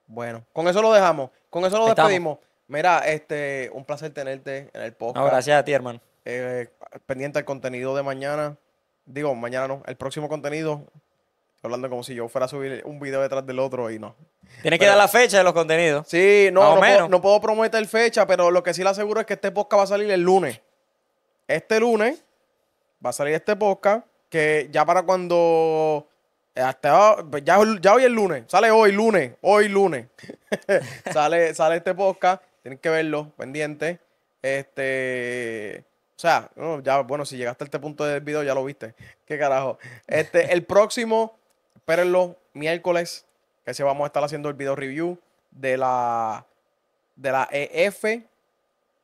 Bueno, con eso lo dejamos. Con eso lo despedimos. Mira, este, un placer tenerte en el podcast. gracias a ti, hermano. Eh, pendiente el contenido de mañana. Digo, mañana no. El próximo contenido. Hablando como si yo fuera a subir un video detrás del otro y no. Tiene que dar la fecha de los contenidos. Sí, no, no, Puedo, no, puedo, prometer fecha, pero lo que sí le aseguro es que este podcast va a salir el lunes este lunes va a salir este podcast que ya para cuando eh, hasta pues, ya, hoy es lunes, sale hoy lunes, hoy lunes. sale, sale este podcast, tienen que verlo, pendiente. Este, o sea, ya bueno, si llegaste a este punto del video ya lo viste. Qué carajo. Este, el próximo, espérenlo, miércoles, que se vamos a estar haciendo el video review de la de la EF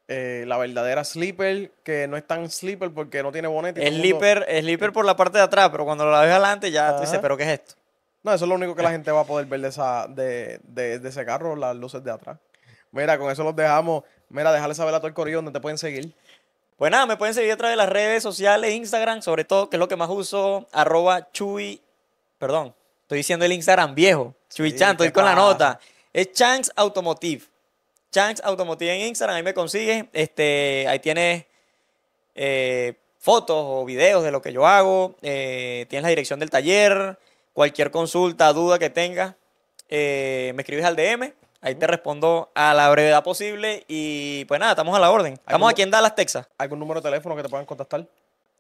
eh, la verdadera sleeper, que no es tan slipper porque no tiene bonete. Es sleeper, por la parte de atrás, pero cuando la ves adelante ya te ¿pero qué es esto? No, eso es lo único que la gente va a poder ver de, esa, de, ese carro, las luces de atrás. Mira, con eso los dejamos. Mira, déjale saber a todo el corillo donde te pueden seguir. Pues nada, me pueden seguir a través de las redes sociales, Instagram, sobre todo, que es lo que más uso, arroba chuy, perdón, estoy diciendo el Instagram viejo, chuy Chan, estoy con la nota. Es Changs Automotive. Chanks Automotive en Instagram, ahí me consigues. Este, ahí tienes eh, fotos o videos de lo que yo hago. Eh, tienes la dirección del taller. Cualquier consulta, duda que tengas, eh, me escribes al DM. Ahí te respondo a la brevedad posible. Y pues nada, estamos a la orden. Estamos aquí en Dallas, Texas. ¿Algún número de teléfono que te puedan contactar?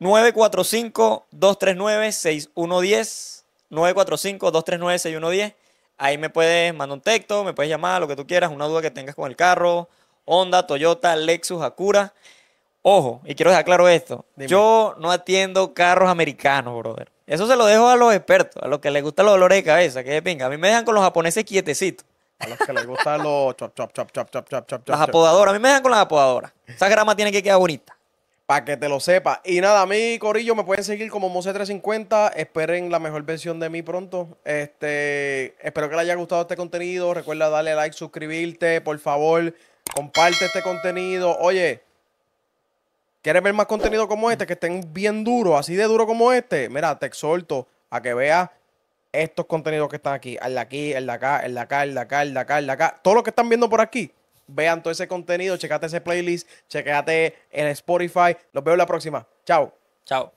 945-239-6110. 945-239-6110. Ahí me puedes mandar un texto, me puedes llamar, lo que tú quieras, una duda que tengas con el carro, Honda, Toyota, Lexus, Acura. Ojo, y quiero dejar claro esto. Yo no atiendo carros americanos, brother. Eso se lo dejo a los expertos, a los que les gustan los dolores de cabeza, que de pinga. A mí me dejan con los japoneses quietecitos. A los que les gustan los chop, chop, chop, chop, chop, chop, chop. Las apodadoras, a mí me dejan con las apodadoras. Esa grama tiene que quedar bonita. Para que te lo sepa. Y nada, a mí, Corillo, me pueden seguir como Mose350. Esperen la mejor versión de mí pronto. Este, espero que les haya gustado este contenido. Recuerda darle like, suscribirte, por favor. Comparte este contenido. Oye, ¿quieres ver más contenido como este? Que estén bien duros, así de duro como este. Mira, te exhorto a que veas estos contenidos que están aquí. El de aquí, el de acá, el de acá, el de acá, el de acá, el de acá. Todo lo que están viendo por aquí vean todo ese contenido, checate ese playlist, checate en Spotify. Los veo la próxima. Chao. Chao.